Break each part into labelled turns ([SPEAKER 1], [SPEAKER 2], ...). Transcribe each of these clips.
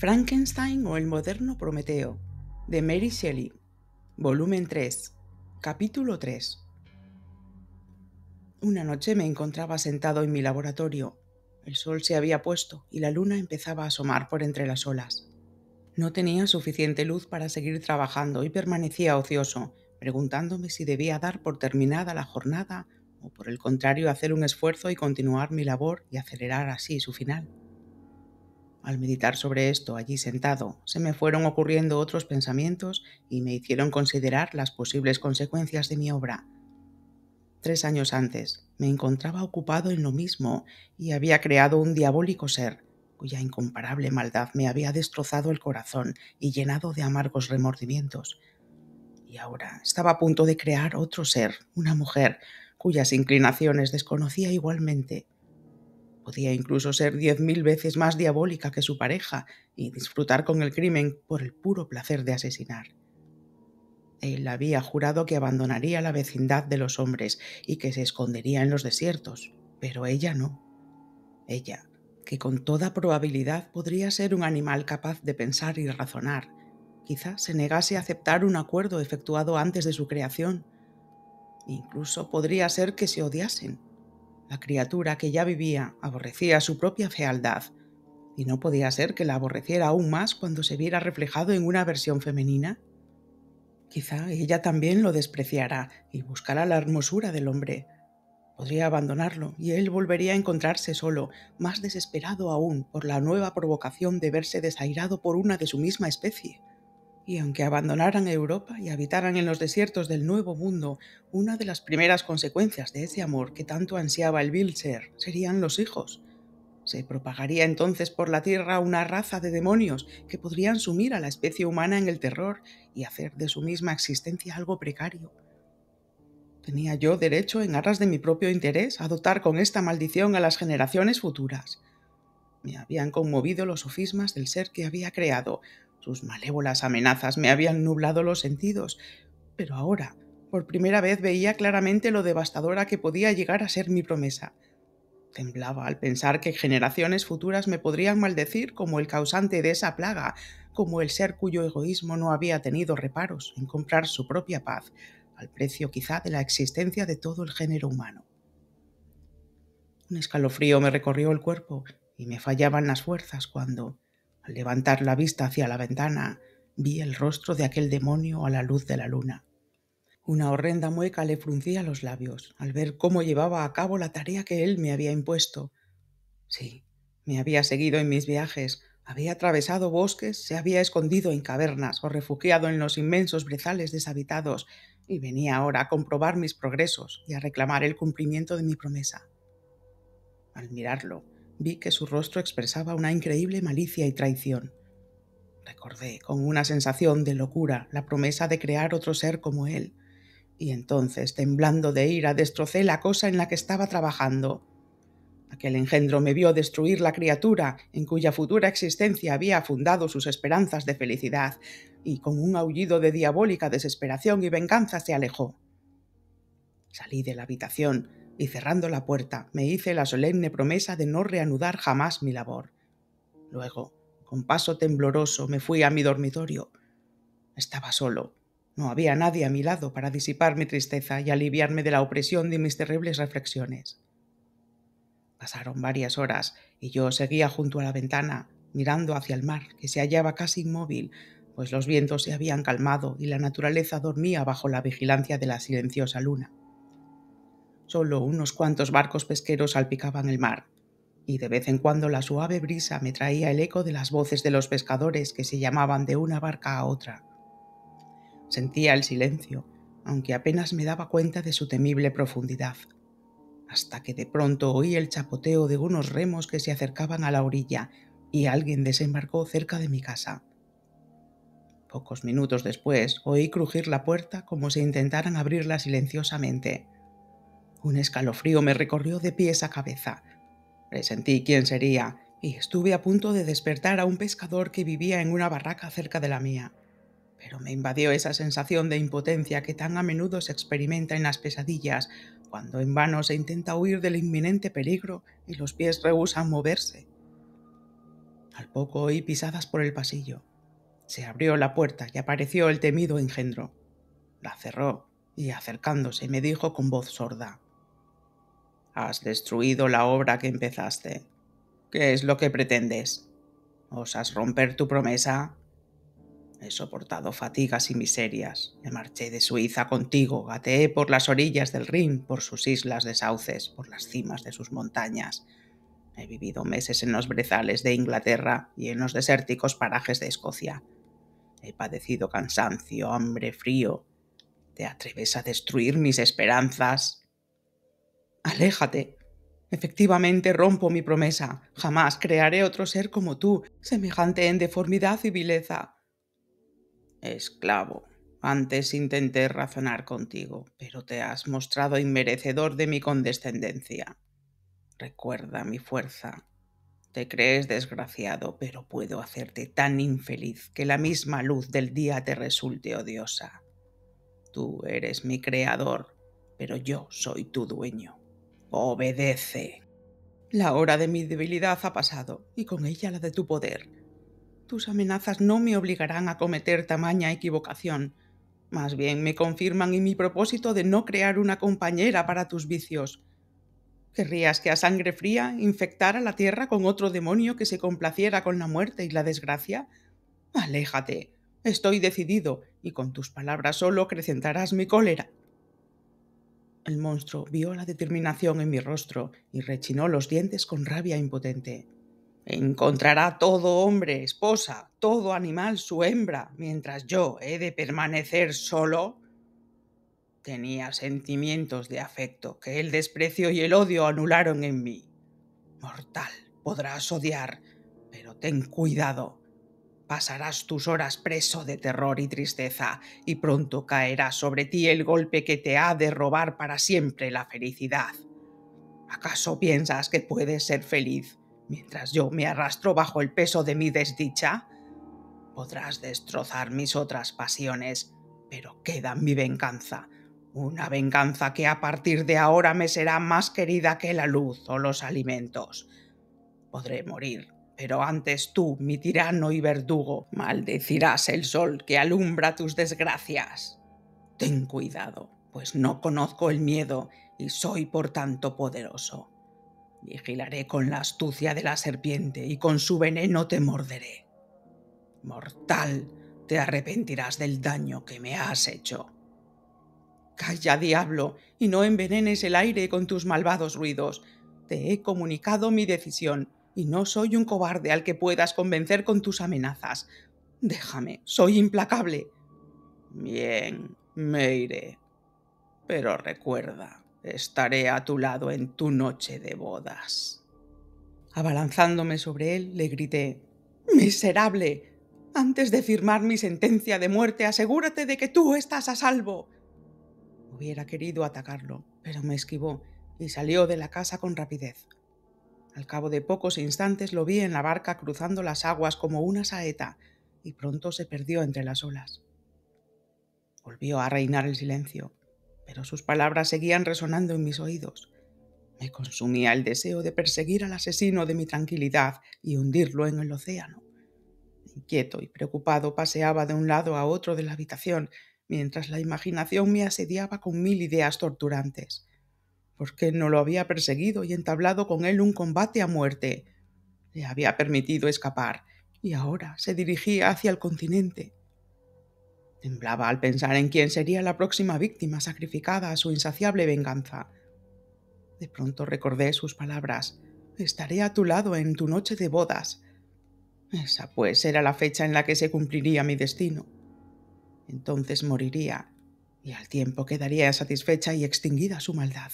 [SPEAKER 1] Frankenstein o el moderno Prometeo, de Mary Shelley, volumen 3, capítulo 3. Una noche me encontraba sentado en mi laboratorio. El sol se había puesto y la luna empezaba a asomar por entre las olas. No tenía suficiente luz para seguir trabajando y permanecía ocioso, preguntándome si debía dar por terminada la jornada o por el contrario hacer un esfuerzo y continuar mi labor y acelerar así su final. Al meditar sobre esto allí sentado, se me fueron ocurriendo otros pensamientos y me hicieron considerar las posibles consecuencias de mi obra. Tres años antes, me encontraba ocupado en lo mismo y había creado un diabólico ser, cuya incomparable maldad me había destrozado el corazón y llenado de amargos remordimientos. Y ahora estaba a punto de crear otro ser, una mujer, cuyas inclinaciones desconocía igualmente Podía incluso ser diez mil veces más diabólica que su pareja y disfrutar con el crimen por el puro placer de asesinar. Él había jurado que abandonaría la vecindad de los hombres y que se escondería en los desiertos, pero ella no. Ella, que con toda probabilidad podría ser un animal capaz de pensar y razonar, quizá se negase a aceptar un acuerdo efectuado antes de su creación. Incluso podría ser que se odiasen la criatura que ya vivía aborrecía su propia fealdad, y no podía ser que la aborreciera aún más cuando se viera reflejado en una versión femenina. Quizá ella también lo despreciara y buscara la hermosura del hombre. Podría abandonarlo y él volvería a encontrarse solo, más desesperado aún por la nueva provocación de verse desairado por una de su misma especie y aunque abandonaran Europa y habitaran en los desiertos del Nuevo Mundo, una de las primeras consecuencias de ese amor que tanto ansiaba el ser serían los hijos. Se propagaría entonces por la Tierra una raza de demonios que podrían sumir a la especie humana en el terror y hacer de su misma existencia algo precario. ¿Tenía yo derecho, en aras de mi propio interés, a dotar con esta maldición a las generaciones futuras? Me habían conmovido los sofismas del ser que había creado. Sus malévolas amenazas me habían nublado los sentidos. Pero ahora, por primera vez, veía claramente lo devastadora que podía llegar a ser mi promesa. Temblaba al pensar que generaciones futuras me podrían maldecir como el causante de esa plaga, como el ser cuyo egoísmo no había tenido reparos en comprar su propia paz, al precio quizá de la existencia de todo el género humano. Un escalofrío me recorrió el cuerpo y me fallaban las fuerzas cuando, al levantar la vista hacia la ventana, vi el rostro de aquel demonio a la luz de la luna. Una horrenda mueca le fruncía los labios al ver cómo llevaba a cabo la tarea que él me había impuesto. Sí, me había seguido en mis viajes, había atravesado bosques, se había escondido en cavernas o refugiado en los inmensos brezales deshabitados, y venía ahora a comprobar mis progresos y a reclamar el cumplimiento de mi promesa. Al mirarlo, vi que su rostro expresaba una increíble malicia y traición. Recordé con una sensación de locura la promesa de crear otro ser como él, y entonces, temblando de ira, destrocé la cosa en la que estaba trabajando. Aquel engendro me vio destruir la criatura en cuya futura existencia había fundado sus esperanzas de felicidad, y con un aullido de diabólica desesperación y venganza se alejó. Salí de la habitación y cerrando la puerta me hice la solemne promesa de no reanudar jamás mi labor. Luego, con paso tembloroso, me fui a mi dormitorio. Estaba solo. No había nadie a mi lado para disipar mi tristeza y aliviarme de la opresión de mis terribles reflexiones. Pasaron varias horas y yo seguía junto a la ventana, mirando hacia el mar, que se hallaba casi inmóvil, pues los vientos se habían calmado y la naturaleza dormía bajo la vigilancia de la silenciosa luna. Solo unos cuantos barcos pesqueros salpicaban el mar, y de vez en cuando la suave brisa me traía el eco de las voces de los pescadores que se llamaban de una barca a otra. Sentía el silencio, aunque apenas me daba cuenta de su temible profundidad, hasta que de pronto oí el chapoteo de unos remos que se acercaban a la orilla y alguien desembarcó cerca de mi casa. Pocos minutos después oí crujir la puerta como si intentaran abrirla silenciosamente. Un escalofrío me recorrió de pies a cabeza. Presentí quién sería y estuve a punto de despertar a un pescador que vivía en una barraca cerca de la mía. Pero me invadió esa sensación de impotencia que tan a menudo se experimenta en las pesadillas, cuando en vano se intenta huir del inminente peligro y los pies rehusan moverse. Al poco oí pisadas por el pasillo. Se abrió la puerta y apareció el temido engendro. La cerró y acercándose me dijo con voz sorda. Has destruido la obra que empezaste. ¿Qué es lo que pretendes? ¿Osas romper tu promesa? He soportado fatigas y miserias. Me marché de Suiza contigo, gateé por las orillas del Rin, por sus islas de sauces, por las cimas de sus montañas. He vivido meses en los brezales de Inglaterra y en los desérticos parajes de Escocia. He padecido cansancio, hambre, frío. ¿Te atreves a destruir mis esperanzas? Aléjate. Efectivamente rompo mi promesa. Jamás crearé otro ser como tú, semejante en deformidad y vileza. Esclavo, antes intenté razonar contigo, pero te has mostrado inmerecedor de mi condescendencia. Recuerda mi fuerza. Te crees desgraciado, pero puedo hacerte tan infeliz que la misma luz del día te resulte odiosa. Tú eres mi creador, pero yo soy tu dueño. Obedece. La hora de mi debilidad ha pasado, y con ella la de tu poder. Tus amenazas no me obligarán a cometer tamaña equivocación. Más bien me confirman en mi propósito de no crear una compañera para tus vicios. ¿Querrías que a sangre fría infectara la tierra con otro demonio que se complaciera con la muerte y la desgracia? Aléjate. Estoy decidido, y con tus palabras solo acrecentarás mi cólera. El monstruo vio la determinación en mi rostro y rechinó los dientes con rabia impotente. Encontrará todo hombre, esposa, todo animal su hembra, mientras yo he de permanecer solo. Tenía sentimientos de afecto que el desprecio y el odio anularon en mí. Mortal, podrás odiar, pero ten cuidado. Pasarás tus horas preso de terror y tristeza, y pronto caerá sobre ti el golpe que te ha de robar para siempre la felicidad. ¿Acaso piensas que puedes ser feliz mientras yo me arrastro bajo el peso de mi desdicha? Podrás destrozar mis otras pasiones, pero queda mi venganza, una venganza que a partir de ahora me será más querida que la luz o los alimentos. Podré morir pero antes tú, mi tirano y verdugo, maldecirás el sol que alumbra tus desgracias. Ten cuidado, pues no conozco el miedo y soy por tanto poderoso. Vigilaré con la astucia de la serpiente y con su veneno te morderé. Mortal, te arrepentirás del daño que me has hecho. Calla, diablo, y no envenenes el aire con tus malvados ruidos. Te he comunicado mi decisión y no soy un cobarde al que puedas convencer con tus amenazas. Déjame, soy implacable. Bien, me iré. Pero recuerda, estaré a tu lado en tu noche de bodas. Abalanzándome sobre él, le grité, Miserable, antes de firmar mi sentencia de muerte, asegúrate de que tú estás a salvo. Hubiera querido atacarlo, pero me esquivó y salió de la casa con rapidez. Al cabo de pocos instantes lo vi en la barca cruzando las aguas como una saeta y pronto se perdió entre las olas. Volvió a reinar el silencio, pero sus palabras seguían resonando en mis oídos. Me consumía el deseo de perseguir al asesino de mi tranquilidad y hundirlo en el océano. Inquieto y preocupado paseaba de un lado a otro de la habitación, mientras la imaginación me asediaba con mil ideas torturantes porque no lo había perseguido y entablado con él un combate a muerte. Le había permitido escapar y ahora se dirigía hacia el continente. Temblaba al pensar en quién sería la próxima víctima sacrificada a su insaciable venganza. De pronto recordé sus palabras. Estaré a tu lado en tu noche de bodas. Esa, pues, era la fecha en la que se cumpliría mi destino. Entonces moriría, y al tiempo quedaría satisfecha y extinguida su maldad.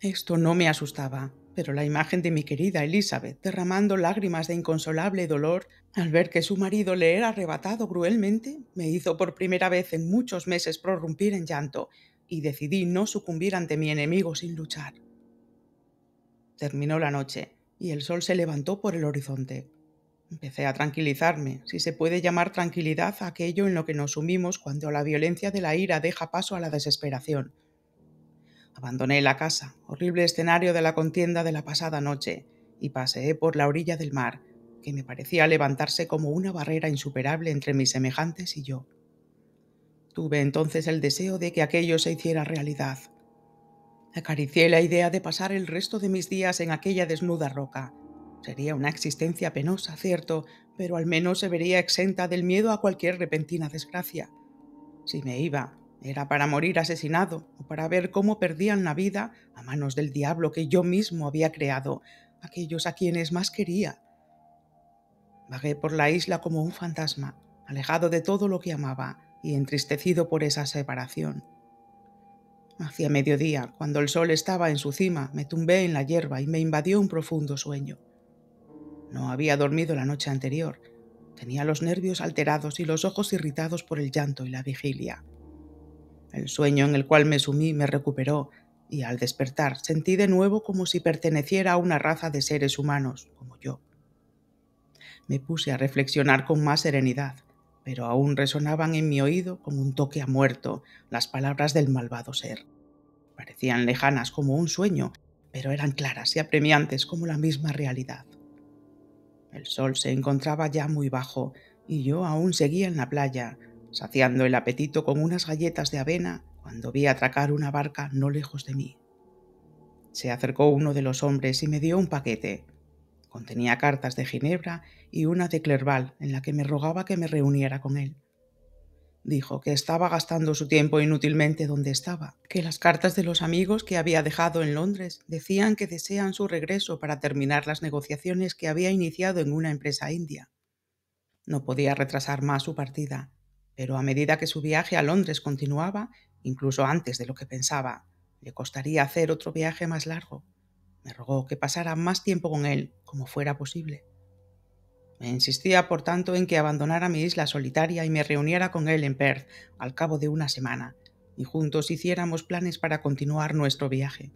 [SPEAKER 1] Esto no me asustaba, pero la imagen de mi querida Elizabeth derramando lágrimas de inconsolable dolor al ver que su marido le era arrebatado cruelmente me hizo por primera vez en muchos meses prorrumpir en llanto y decidí no sucumbir ante mi enemigo sin luchar. Terminó la noche y el sol se levantó por el horizonte. Empecé a tranquilizarme, si se puede llamar tranquilidad aquello en lo que nos sumimos cuando la violencia de la ira deja paso a la desesperación Abandoné la casa, horrible escenario de la contienda de la pasada noche, y paseé por la orilla del mar, que me parecía levantarse como una barrera insuperable entre mis semejantes y yo. Tuve entonces el deseo de que aquello se hiciera realidad. Acaricié la idea de pasar el resto de mis días en aquella desnuda roca. Sería una existencia penosa, cierto, pero al menos se vería exenta del miedo a cualquier repentina desgracia. Si me iba, era para morir asesinado o para ver cómo perdían la vida a manos del diablo que yo mismo había creado, aquellos a quienes más quería. Vagué por la isla como un fantasma, alejado de todo lo que amaba y entristecido por esa separación. Hacia mediodía, cuando el sol estaba en su cima, me tumbé en la hierba y me invadió un profundo sueño. No había dormido la noche anterior. Tenía los nervios alterados y los ojos irritados por el llanto y la vigilia el sueño en el cual me sumí me recuperó, y al despertar sentí de nuevo como si perteneciera a una raza de seres humanos, como yo. Me puse a reflexionar con más serenidad, pero aún resonaban en mi oído como un toque a muerto las palabras del malvado ser. Parecían lejanas como un sueño, pero eran claras y apremiantes como la misma realidad. El sol se encontraba ya muy bajo y yo aún seguía en la playa, saciando el apetito con unas galletas de avena cuando vi atracar una barca no lejos de mí. Se acercó uno de los hombres y me dio un paquete. Contenía cartas de Ginebra y una de Clerval en la que me rogaba que me reuniera con él. Dijo que estaba gastando su tiempo inútilmente donde estaba, que las cartas de los amigos que había dejado en Londres decían que desean su regreso para terminar las negociaciones que había iniciado en una empresa india. No podía retrasar más su partida pero a medida que su viaje a Londres continuaba, incluso antes de lo que pensaba, le costaría hacer otro viaje más largo. Me rogó que pasara más tiempo con él, como fuera posible. Me insistía, por tanto, en que abandonara mi isla solitaria y me reuniera con él en Perth al cabo de una semana, y juntos hiciéramos planes para continuar nuestro viaje.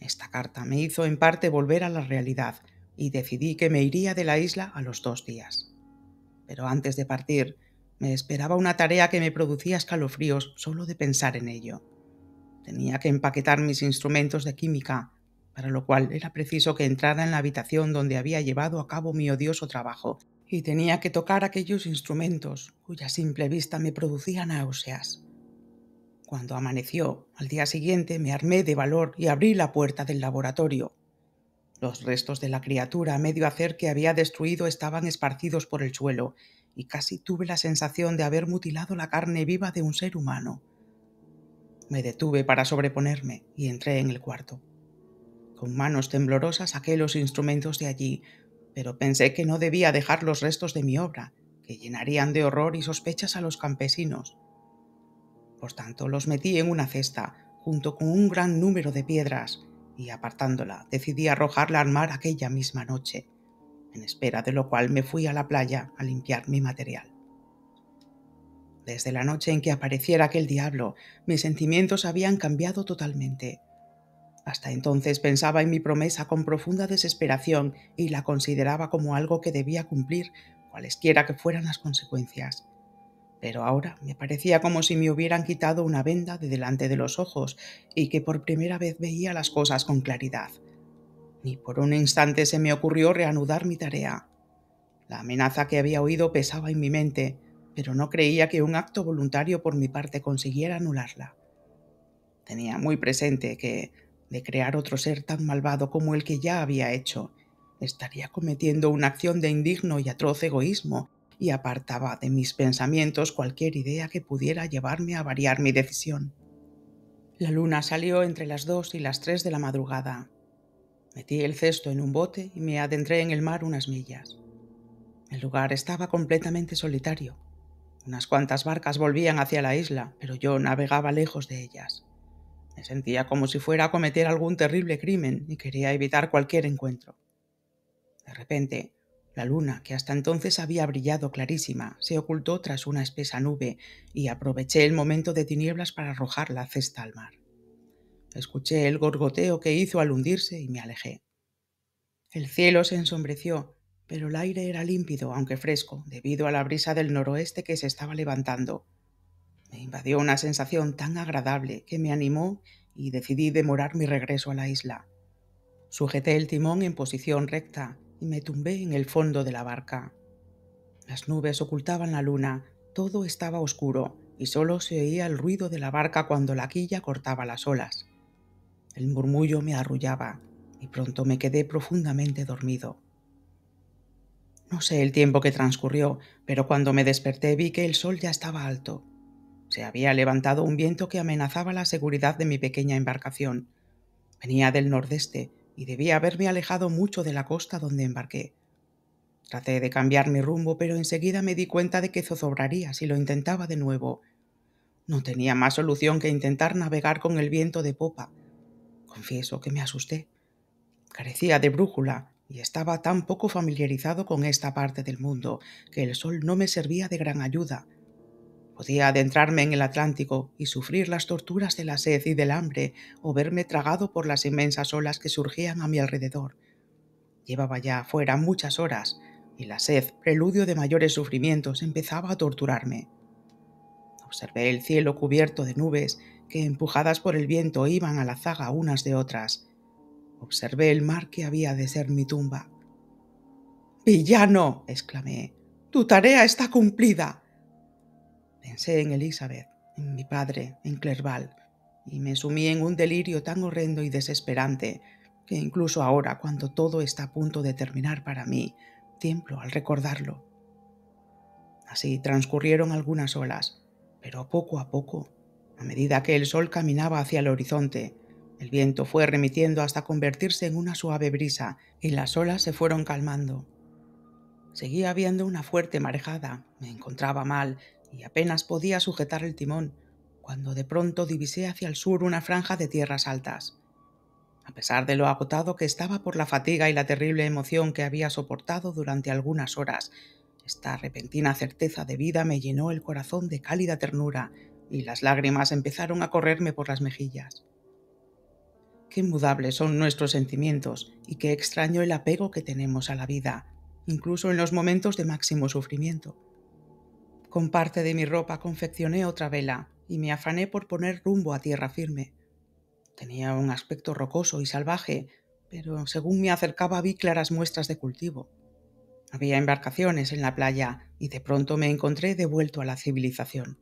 [SPEAKER 1] Esta carta me hizo en parte volver a la realidad, y decidí que me iría de la isla a los dos días. Pero antes de partir, me esperaba una tarea que me producía escalofríos solo de pensar en ello. Tenía que empaquetar mis instrumentos de química, para lo cual era preciso que entrara en la habitación donde había llevado a cabo mi odioso trabajo, y tenía que tocar aquellos instrumentos cuya simple vista me producía náuseas. Cuando amaneció, al día siguiente me armé de valor y abrí la puerta del laboratorio. Los restos de la criatura a medio hacer que había destruido estaban esparcidos por el suelo, y casi tuve la sensación de haber mutilado la carne viva de un ser humano. Me detuve para sobreponerme y entré en el cuarto. Con manos temblorosas saqué los instrumentos de allí, pero pensé que no debía dejar los restos de mi obra, que llenarían de horror y sospechas a los campesinos. Por tanto, los metí en una cesta, junto con un gran número de piedras, y apartándola, decidí arrojarla al mar aquella misma noche en espera de lo cual me fui a la playa a limpiar mi material. Desde la noche en que apareciera aquel diablo, mis sentimientos habían cambiado totalmente. Hasta entonces pensaba en mi promesa con profunda desesperación y la consideraba como algo que debía cumplir, cualesquiera que fueran las consecuencias. Pero ahora me parecía como si me hubieran quitado una venda de delante de los ojos y que por primera vez veía las cosas con claridad. Ni por un instante se me ocurrió reanudar mi tarea. La amenaza que había oído pesaba en mi mente, pero no creía que un acto voluntario por mi parte consiguiera anularla. Tenía muy presente que, de crear otro ser tan malvado como el que ya había hecho, estaría cometiendo una acción de indigno y atroz egoísmo, y apartaba de mis pensamientos cualquier idea que pudiera llevarme a variar mi decisión. La luna salió entre las dos y las tres de la madrugada, Metí el cesto en un bote y me adentré en el mar unas millas. El lugar estaba completamente solitario. Unas cuantas barcas volvían hacia la isla, pero yo navegaba lejos de ellas. Me sentía como si fuera a cometer algún terrible crimen y quería evitar cualquier encuentro. De repente, la luna, que hasta entonces había brillado clarísima, se ocultó tras una espesa nube y aproveché el momento de tinieblas para arrojar la cesta al mar. Escuché el gorgoteo que hizo al hundirse y me alejé. El cielo se ensombreció, pero el aire era límpido, aunque fresco, debido a la brisa del noroeste que se estaba levantando. Me invadió una sensación tan agradable que me animó y decidí demorar mi regreso a la isla. Sujeté el timón en posición recta y me tumbé en el fondo de la barca. Las nubes ocultaban la luna, todo estaba oscuro y solo se oía el ruido de la barca cuando la quilla cortaba las olas. El murmullo me arrullaba y pronto me quedé profundamente dormido. No sé el tiempo que transcurrió, pero cuando me desperté vi que el sol ya estaba alto. Se había levantado un viento que amenazaba la seguridad de mi pequeña embarcación. Venía del nordeste y debía haberme alejado mucho de la costa donde embarqué. Traté de cambiar mi rumbo, pero enseguida me di cuenta de que zozobraría si lo intentaba de nuevo. No tenía más solución que intentar navegar con el viento de popa, Confieso que me asusté. Carecía de brújula y estaba tan poco familiarizado con esta parte del mundo que el sol no me servía de gran ayuda. Podía adentrarme en el Atlántico y sufrir las torturas de la sed y del hambre o verme tragado por las inmensas olas que surgían a mi alrededor. Llevaba ya afuera muchas horas y la sed, preludio de mayores sufrimientos, empezaba a torturarme. Observé el cielo cubierto de nubes que empujadas por el viento iban a la zaga unas de otras. Observé el mar que había de ser mi tumba. Villano, exclamé, tu tarea está cumplida. Pensé en Elizabeth, en mi padre, en Clerval, y me sumí en un delirio tan horrendo y desesperante que incluso ahora, cuando todo está a punto de terminar para mí, tiemblo al recordarlo. Así transcurrieron algunas horas, pero poco a poco a medida que el sol caminaba hacia el horizonte, el viento fue remitiendo hasta convertirse en una suave brisa y las olas se fueron calmando. Seguía habiendo una fuerte marejada, me encontraba mal y apenas podía sujetar el timón, cuando de pronto divisé hacia el sur una franja de tierras altas. A pesar de lo agotado que estaba por la fatiga y la terrible emoción que había soportado durante algunas horas, esta repentina certeza de vida me llenó el corazón de cálida ternura y las lágrimas empezaron a correrme por las mejillas. Qué mudables son nuestros sentimientos y qué extraño el apego que tenemos a la vida, incluso en los momentos de máximo sufrimiento. Con parte de mi ropa confeccioné otra vela y me afané por poner rumbo a tierra firme. Tenía un aspecto rocoso y salvaje, pero según me acercaba vi claras muestras de cultivo. Había embarcaciones en la playa y de pronto me encontré devuelto a la civilización.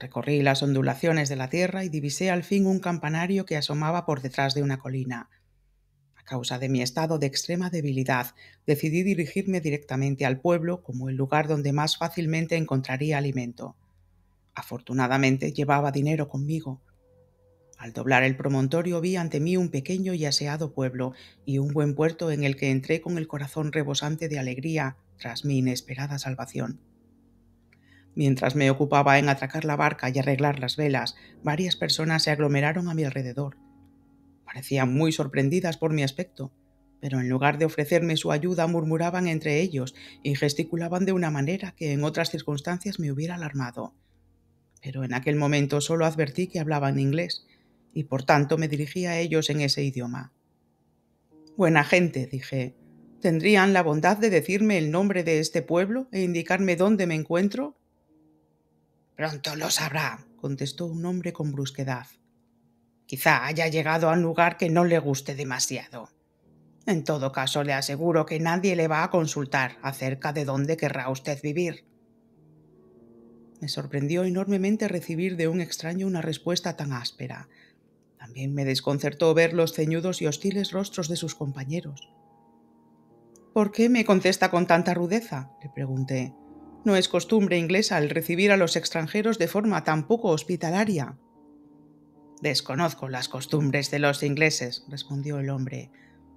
[SPEAKER 1] Recorrí las ondulaciones de la tierra y divisé al fin un campanario que asomaba por detrás de una colina. A causa de mi estado de extrema debilidad, decidí dirigirme directamente al pueblo como el lugar donde más fácilmente encontraría alimento. Afortunadamente llevaba dinero conmigo. Al doblar el promontorio vi ante mí un pequeño y aseado pueblo y un buen puerto en el que entré con el corazón rebosante de alegría tras mi inesperada salvación. Mientras me ocupaba en atracar la barca y arreglar las velas, varias personas se aglomeraron a mi alrededor. Parecían muy sorprendidas por mi aspecto, pero en lugar de ofrecerme su ayuda murmuraban entre ellos y gesticulaban de una manera que en otras circunstancias me hubiera alarmado. Pero en aquel momento solo advertí que hablaban inglés, y por tanto me dirigí a ellos en ese idioma. Buena gente, dije, ¿tendrían la bondad de decirme el nombre de este pueblo e indicarme dónde me encuentro? Pronto lo sabrá, contestó un hombre con brusquedad. Quizá haya llegado a un lugar que no le guste demasiado. En todo caso, le aseguro que nadie le va a consultar acerca de dónde querrá usted vivir. Me sorprendió enormemente recibir de un extraño una respuesta tan áspera. También me desconcertó ver los ceñudos y hostiles rostros de sus compañeros. ¿Por qué me contesta con tanta rudeza? le pregunté. No es costumbre inglesa el recibir a los extranjeros de forma tan poco hospitalaria. Desconozco las costumbres de los ingleses, respondió el hombre,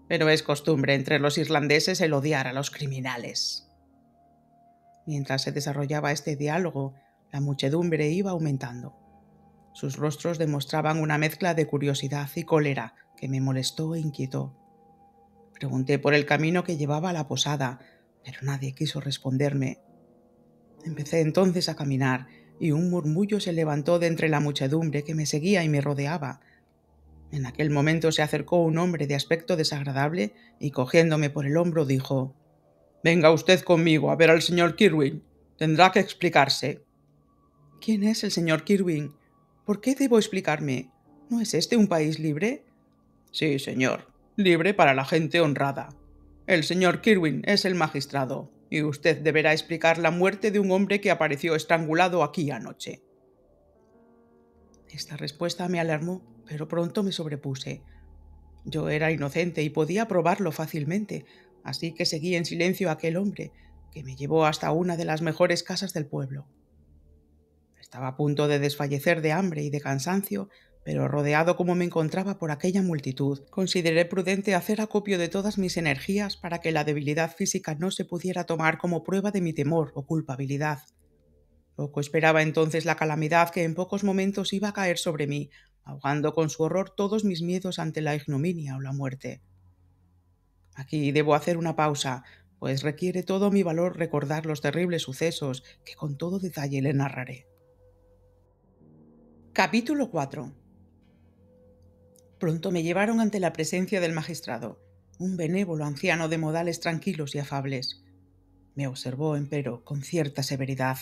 [SPEAKER 1] pero es costumbre entre los irlandeses el odiar a los criminales. Mientras se desarrollaba este diálogo, la muchedumbre iba aumentando. Sus rostros demostraban una mezcla de curiosidad y cólera que me molestó e inquietó. Pregunté por el camino que llevaba a la posada, pero nadie quiso responderme Empecé entonces a caminar y un murmullo se levantó de entre la muchedumbre que me seguía y me rodeaba. En aquel momento se acercó un hombre de aspecto desagradable y cogiéndome por el hombro dijo Venga usted conmigo a ver al señor Kirwin. Tendrá que explicarse. ¿Quién es el señor Kirwin? ¿Por qué debo explicarme? ¿No es este un país libre? Sí, señor, libre para la gente honrada. El señor Kirwin es el magistrado y usted deberá explicar la muerte de un hombre que apareció estrangulado aquí anoche. Esta respuesta me alarmó, pero pronto me sobrepuse. Yo era inocente y podía probarlo fácilmente, así que seguí en silencio a aquel hombre, que me llevó hasta una de las mejores casas del pueblo. Estaba a punto de desfallecer de hambre y de cansancio pero rodeado como me encontraba por aquella multitud, consideré prudente hacer acopio de todas mis energías para que la debilidad física no se pudiera tomar como prueba de mi temor o culpabilidad. Poco esperaba entonces la calamidad que en pocos momentos iba a caer sobre mí, ahogando con su horror todos mis miedos ante la ignominia o la muerte. Aquí debo hacer una pausa, pues requiere todo mi valor recordar los terribles sucesos que con todo detalle le narraré. Capítulo 4 Pronto me llevaron ante la presencia del magistrado, un benévolo anciano de modales tranquilos y afables. Me observó, empero, con cierta severidad,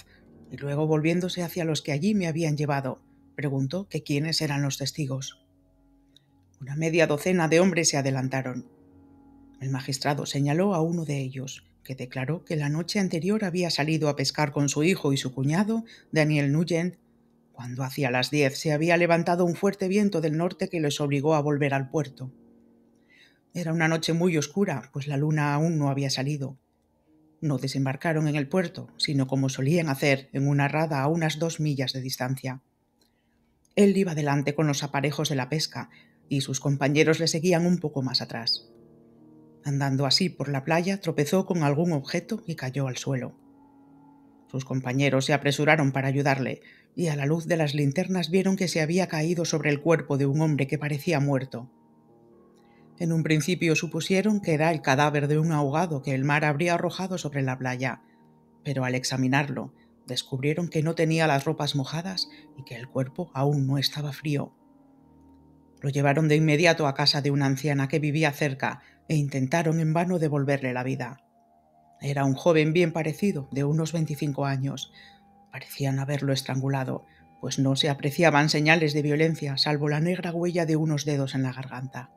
[SPEAKER 1] y luego volviéndose hacia los que allí me habían llevado, preguntó que quiénes eran los testigos. Una media docena de hombres se adelantaron. El magistrado señaló a uno de ellos, que declaró que la noche anterior había salido a pescar con su hijo y su cuñado, Daniel Nugent, cuando hacia las diez se había levantado un fuerte viento del norte que les obligó a volver al puerto. Era una noche muy oscura, pues la luna aún no había salido. No desembarcaron en el puerto, sino como solían hacer, en una rada a unas dos millas de distancia. Él iba delante con los aparejos de la pesca, y sus compañeros le seguían un poco más atrás. Andando así por la playa, tropezó con algún objeto y cayó al suelo. Sus compañeros se apresuraron para ayudarle, y a la luz de las linternas vieron que se había caído sobre el cuerpo de un hombre que parecía muerto. En un principio supusieron que era el cadáver de un ahogado que el mar habría arrojado sobre la playa, pero al examinarlo descubrieron que no tenía las ropas mojadas y que el cuerpo aún no estaba frío. Lo llevaron de inmediato a casa de una anciana que vivía cerca e intentaron en vano devolverle la vida. Era un joven bien parecido, de unos 25 años. Parecían haberlo estrangulado, pues no se apreciaban señales de violencia, salvo la negra huella de unos dedos en la garganta.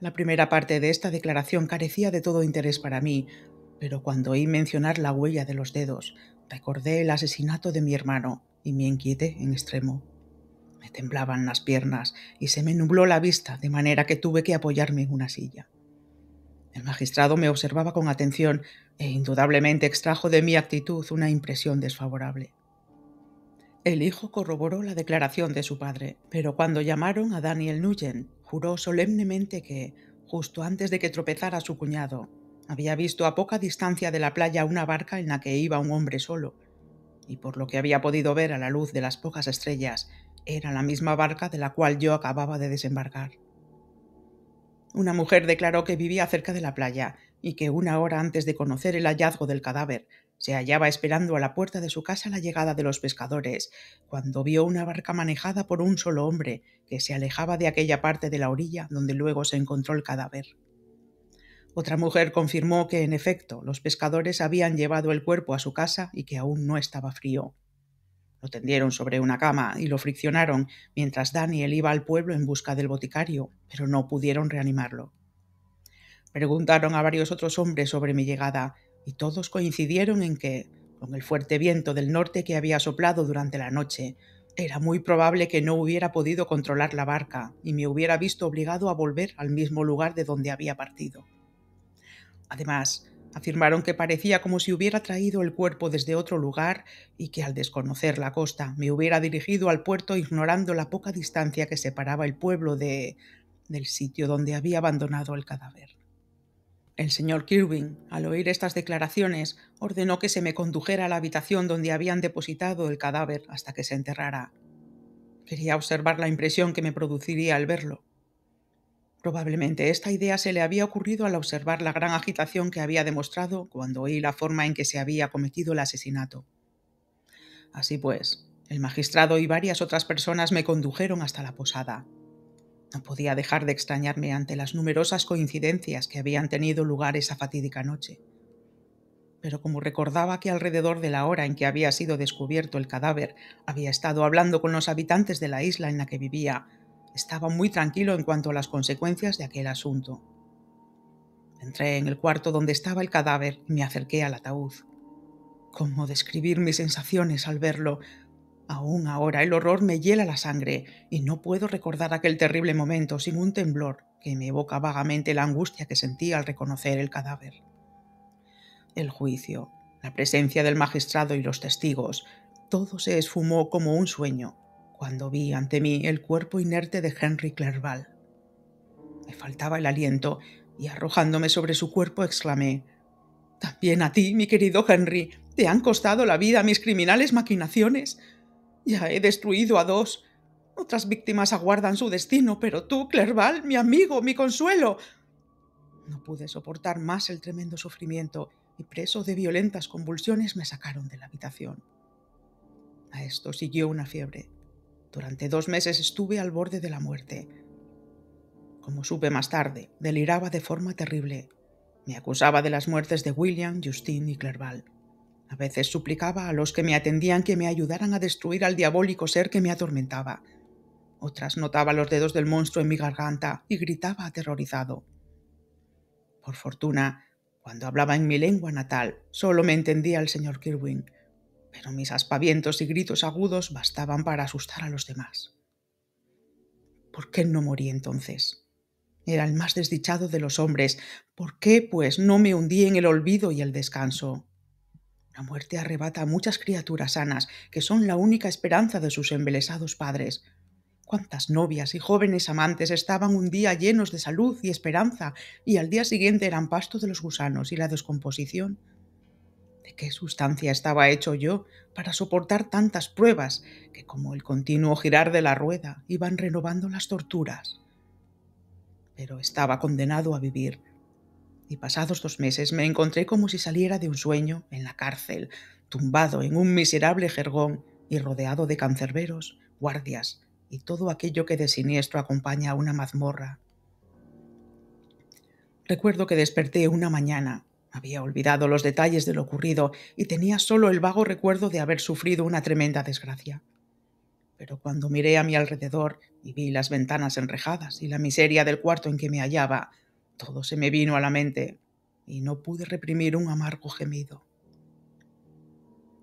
[SPEAKER 1] La primera parte de esta declaración carecía de todo interés para mí, pero cuando oí mencionar la huella de los dedos, recordé el asesinato de mi hermano y me inquieté en extremo. Me temblaban las piernas y se me nubló la vista, de manera que tuve que apoyarme en una silla. El magistrado me observaba con atención e indudablemente extrajo de mi actitud una impresión desfavorable. El hijo corroboró la declaración de su padre, pero cuando llamaron a Daniel Nuyen, juró solemnemente que, justo antes de que tropezara su cuñado, había visto a poca distancia de la playa una barca en la que iba un hombre solo, y por lo que había podido ver a la luz de las pocas estrellas, era la misma barca de la cual yo acababa de desembarcar. Una mujer declaró que vivía cerca de la playa y que una hora antes de conocer el hallazgo del cadáver se hallaba esperando a la puerta de su casa la llegada de los pescadores, cuando vio una barca manejada por un solo hombre que se alejaba de aquella parte de la orilla donde luego se encontró el cadáver. Otra mujer confirmó que, en efecto, los pescadores habían llevado el cuerpo a su casa y que aún no estaba frío. Lo tendieron sobre una cama y lo friccionaron mientras Daniel iba al pueblo en busca del boticario, pero no pudieron reanimarlo. Preguntaron a varios otros hombres sobre mi llegada y todos coincidieron en que, con el fuerte viento del norte que había soplado durante la noche, era muy probable que no hubiera podido controlar la barca y me hubiera visto obligado a volver al mismo lugar de donde había partido. Además, Afirmaron que parecía como si hubiera traído el cuerpo desde otro lugar y que al desconocer la costa me hubiera dirigido al puerto ignorando la poca distancia que separaba el pueblo de del sitio donde había abandonado el cadáver. El señor Kirwin, al oír estas declaraciones, ordenó que se me condujera a la habitación donde habían depositado el cadáver hasta que se enterrara. Quería observar la impresión que me produciría al verlo. Probablemente esta idea se le había ocurrido al observar la gran agitación que había demostrado cuando oí la forma en que se había cometido el asesinato. Así pues, el magistrado y varias otras personas me condujeron hasta la posada. No podía dejar de extrañarme ante las numerosas coincidencias que habían tenido lugar esa fatídica noche. Pero como recordaba que alrededor de la hora en que había sido descubierto el cadáver había estado hablando con los habitantes de la isla en la que vivía estaba muy tranquilo en cuanto a las consecuencias de aquel asunto. Entré en el cuarto donde estaba el cadáver y me acerqué al ataúd. ¿Cómo describir mis sensaciones al verlo? Aún ahora el horror me hiela la sangre y no puedo recordar aquel terrible momento sin un temblor que me evoca vagamente la angustia que sentí al reconocer el cadáver. El juicio, la presencia del magistrado y los testigos, todo se esfumó como un sueño cuando vi ante mí el cuerpo inerte de Henry Clerval. Me faltaba el aliento y arrojándome sobre su cuerpo exclamé, También a ti, mi querido Henry, te han costado la vida mis criminales maquinaciones. Ya he destruido a dos. Otras víctimas aguardan su destino, pero tú, Clerval, mi amigo, mi consuelo. No pude soportar más el tremendo sufrimiento y preso de violentas convulsiones me sacaron de la habitación. A esto siguió una fiebre. Durante dos meses estuve al borde de la muerte. Como supe más tarde, deliraba de forma terrible. Me acusaba de las muertes de William, Justine y Clerval. A veces suplicaba a los que me atendían que me ayudaran a destruir al diabólico ser que me atormentaba. Otras notaba los dedos del monstruo en mi garganta y gritaba aterrorizado. Por fortuna, cuando hablaba en mi lengua natal, solo me entendía el señor Kirwin, pero mis aspavientos y gritos agudos bastaban para asustar a los demás. ¿Por qué no morí entonces? Era el más desdichado de los hombres. ¿Por qué, pues, no me hundí en el olvido y el descanso? La muerte arrebata a muchas criaturas sanas, que son la única esperanza de sus embelesados padres. ¿Cuántas novias y jóvenes amantes estaban un día llenos de salud y esperanza, y al día siguiente eran pasto de los gusanos y la descomposición? ¿De qué sustancia estaba hecho yo para soportar tantas pruebas que como el continuo girar de la rueda iban renovando las torturas? Pero estaba condenado a vivir, y pasados dos meses me encontré como si saliera de un sueño en la cárcel, tumbado en un miserable jergón y rodeado de cancerberos, guardias y todo aquello que de siniestro acompaña a una mazmorra. Recuerdo que desperté una mañana había olvidado los detalles de lo ocurrido y tenía solo el vago recuerdo de haber sufrido una tremenda desgracia. Pero cuando miré a mi alrededor y vi las ventanas enrejadas y la miseria del cuarto en que me hallaba, todo se me vino a la mente y no pude reprimir un amargo gemido.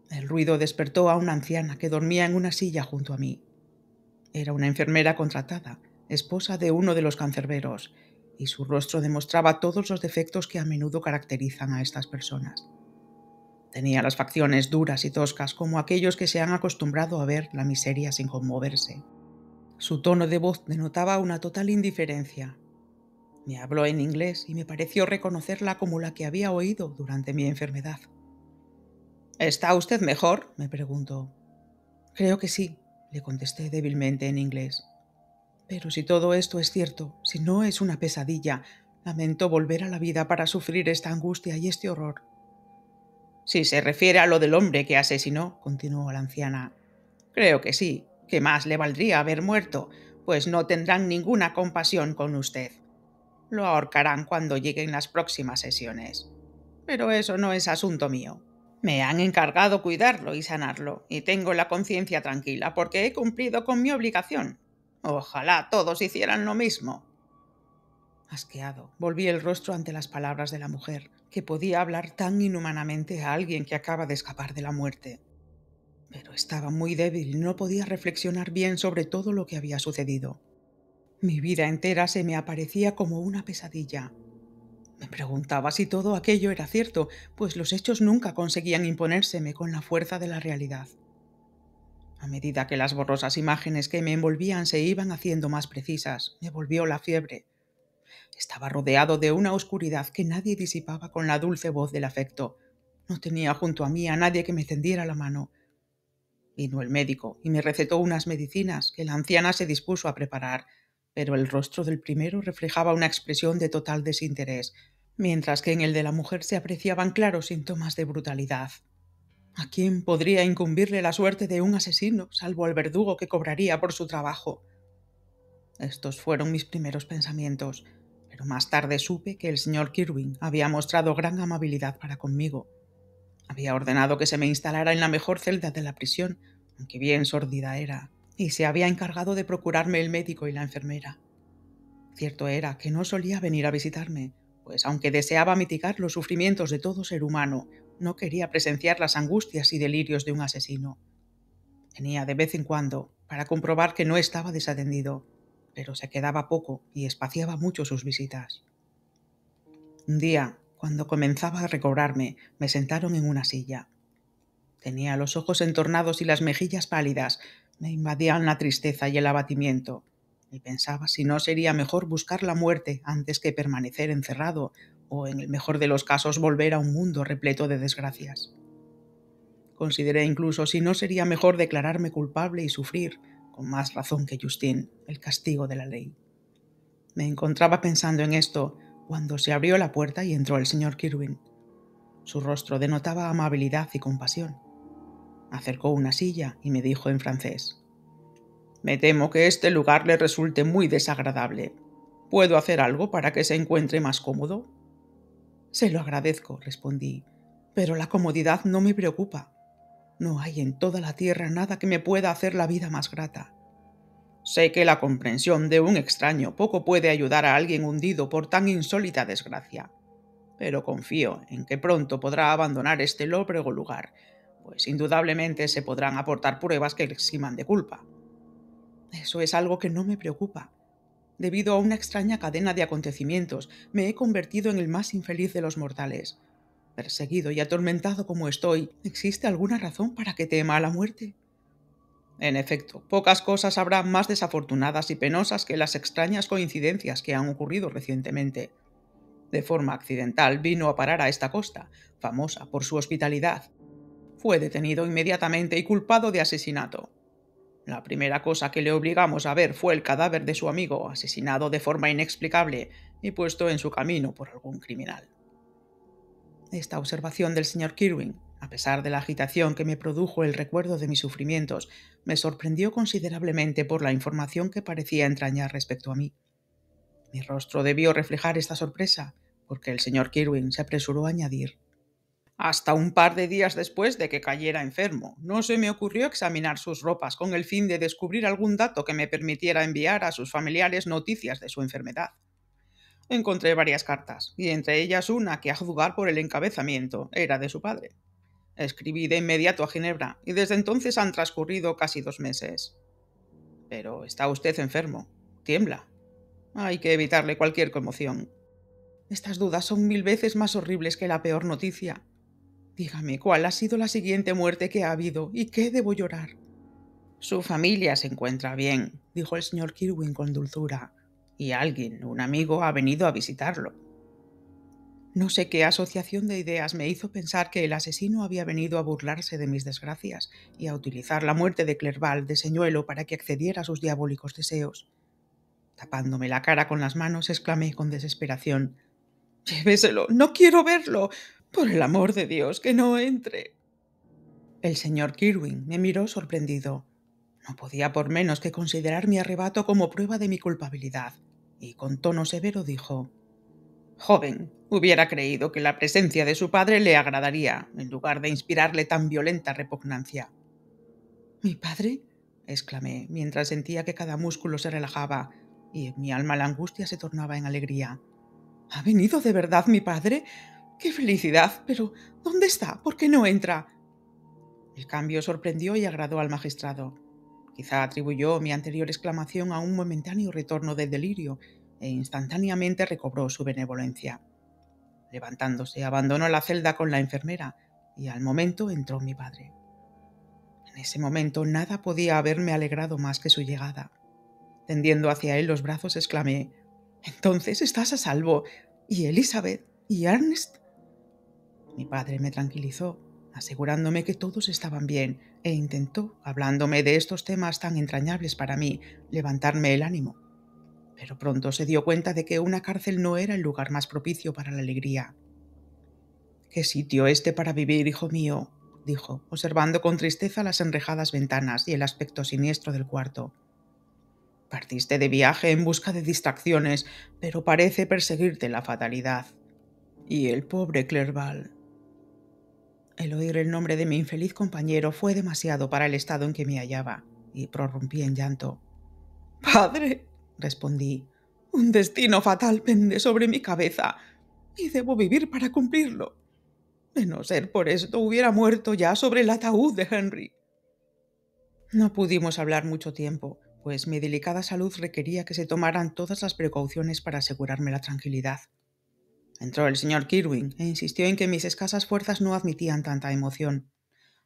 [SPEAKER 1] El ruido despertó a una anciana que dormía en una silla junto a mí. Era una enfermera contratada, esposa de uno de los cancerberos, y su rostro demostraba todos los defectos que a menudo caracterizan a estas personas. Tenía las facciones duras y toscas como aquellos que se han acostumbrado a ver la miseria sin conmoverse. Su tono de voz denotaba una total indiferencia. Me habló en inglés y me pareció reconocerla como la que había oído durante mi enfermedad. ¿Está usted mejor? me preguntó. Creo que sí, le contesté débilmente en inglés. Pero si todo esto es cierto, si no es una pesadilla, lamento volver a la vida para sufrir esta angustia y este horror. Si se refiere a lo del hombre que asesinó, continuó la anciana, creo que sí, que más le valdría haber muerto, pues no tendrán ninguna compasión con usted. Lo ahorcarán cuando lleguen las próximas sesiones. Pero eso no es asunto mío. Me han encargado cuidarlo y sanarlo, y tengo la conciencia tranquila porque he cumplido con mi obligación. Ojalá todos hicieran lo mismo. Asqueado, volví el rostro ante las palabras de la mujer, que podía hablar tan inhumanamente a alguien que acaba de escapar de la muerte. Pero estaba muy débil y no podía reflexionar bien sobre todo lo que había sucedido. Mi vida entera se me aparecía como una pesadilla. Me preguntaba si todo aquello era cierto, pues los hechos nunca conseguían imponérseme con la fuerza de la realidad. A medida que las borrosas imágenes que me envolvían se iban haciendo más precisas, me volvió la fiebre. Estaba rodeado de una oscuridad que nadie disipaba con la dulce voz del afecto. No tenía junto a mí a nadie que me tendiera la mano. Vino el médico y me recetó unas medicinas que la anciana se dispuso a preparar, pero el rostro del primero reflejaba una expresión de total desinterés, mientras que en el de la mujer se apreciaban claros síntomas de brutalidad. ¿A quién podría incumbirle la suerte de un asesino, salvo al verdugo que cobraría por su trabajo? Estos fueron mis primeros pensamientos, pero más tarde supe que el señor Kirwin había mostrado gran amabilidad para conmigo. Había ordenado que se me instalara en la mejor celda de la prisión, aunque bien sordida era, y se había encargado de procurarme el médico y la enfermera. Cierto era que no solía venir a visitarme, pues aunque deseaba mitigar los sufrimientos de todo ser humano, no quería presenciar las angustias y delirios de un asesino. Venía de vez en cuando para comprobar que no estaba desatendido, pero se quedaba poco y espaciaba mucho sus visitas. Un día, cuando comenzaba a recobrarme, me sentaron en una silla. Tenía los ojos entornados y las mejillas pálidas. Me invadían la tristeza y el abatimiento. Y pensaba si no sería mejor buscar la muerte antes que permanecer encerrado o en el mejor de los casos volver a un mundo repleto de desgracias. Consideré incluso si no sería mejor declararme culpable y sufrir, con más razón que Justin, el castigo de la ley. Me encontraba pensando en esto cuando se abrió la puerta y entró el señor Kirwin. Su rostro denotaba amabilidad y compasión. Acercó una silla y me dijo en francés. Me temo que este lugar le resulte muy desagradable. ¿Puedo hacer algo para que se encuentre más cómodo? Se lo agradezco, respondí, pero la comodidad no me preocupa. No hay en toda la tierra nada que me pueda hacer la vida más grata. Sé que la comprensión de un extraño poco puede ayudar a alguien hundido por tan insólita desgracia, pero confío en que pronto podrá abandonar este lóbrego lugar, pues indudablemente se podrán aportar pruebas que le eximan de culpa. Eso es algo que no me preocupa, Debido a una extraña cadena de acontecimientos, me he convertido en el más infeliz de los mortales. Perseguido y atormentado como estoy, ¿existe alguna razón para que tema a la muerte? En efecto, pocas cosas habrá más desafortunadas y penosas que las extrañas coincidencias que han ocurrido recientemente. De forma accidental vino a parar a esta costa, famosa por su hospitalidad. Fue detenido inmediatamente y culpado de asesinato. La primera cosa que le obligamos a ver fue el cadáver de su amigo, asesinado de forma inexplicable y puesto en su camino por algún criminal. Esta observación del señor Kirwin, a pesar de la agitación que me produjo el recuerdo de mis sufrimientos, me sorprendió considerablemente por la información que parecía entrañar respecto a mí. Mi rostro debió reflejar esta sorpresa, porque el señor Kirwin se apresuró a añadir hasta un par de días después de que cayera enfermo. No se me ocurrió examinar sus ropas con el fin de descubrir algún dato que me permitiera enviar a sus familiares noticias de su enfermedad. Encontré varias cartas, y entre ellas una que, a juzgar por el encabezamiento, era de su padre. Escribí de inmediato a Ginebra, y desde entonces han transcurrido casi dos meses. Pero está usted enfermo. Tiembla. Hay que evitarle cualquier conmoción. Estas dudas son mil veces más horribles que la peor noticia, Dígame cuál ha sido la siguiente muerte que ha habido y qué debo llorar. Su familia se encuentra bien, dijo el señor Kirwin con dulzura, y alguien, un amigo, ha venido a visitarlo. No sé qué asociación de ideas me hizo pensar que el asesino había venido a burlarse de mis desgracias y a utilizar la muerte de Clerval de señuelo para que accediera a sus diabólicos deseos. Tapándome la cara con las manos, exclamé con desesperación Lléveselo. No quiero verlo. Por el amor de Dios, que no entre. El señor Kirwin me miró sorprendido. No podía por menos que considerar mi arrebato como prueba de mi culpabilidad, y con tono severo dijo Joven, hubiera creído que la presencia de su padre le agradaría, en lugar de inspirarle tan violenta repugnancia. ¿Mi padre? exclamé, mientras sentía que cada músculo se relajaba, y en mi alma la angustia se tornaba en alegría. ¿Ha venido de verdad mi padre? ¡Qué felicidad! Pero ¿dónde está? ¿Por qué no entra? El cambio sorprendió y agradó al magistrado. Quizá atribuyó mi anterior exclamación a un momentáneo retorno de delirio e instantáneamente recobró su benevolencia. Levantándose, abandonó la celda con la enfermera y al momento entró mi padre. En ese momento nada podía haberme alegrado más que su llegada. Tendiendo hacia él los brazos, exclamé, Entonces estás a salvo. ¿Y Elizabeth? ¿Y Ernest? Mi padre me tranquilizó, asegurándome que todos estaban bien, e intentó, hablándome de estos temas tan entrañables para mí, levantarme el ánimo. Pero pronto se dio cuenta de que una cárcel no era el lugar más propicio para la alegría. Qué sitio este para vivir, hijo mío, dijo, observando con tristeza las enrejadas ventanas y el aspecto siniestro del cuarto. Partiste de viaje en busca de distracciones, pero parece perseguirte la fatalidad. Y el pobre Clerval. El oír el nombre de mi infeliz compañero fue demasiado para el estado en que me hallaba, y prorrumpí en llanto. Padre, respondí, un destino fatal pende sobre mi cabeza, y debo vivir para cumplirlo. De no ser por esto, hubiera muerto ya sobre el ataúd de Henry. No pudimos hablar mucho tiempo, pues mi delicada salud requería que se tomaran todas las precauciones para asegurarme la tranquilidad. Entró el señor Kirwin e insistió en que mis escasas fuerzas no admitían tanta emoción.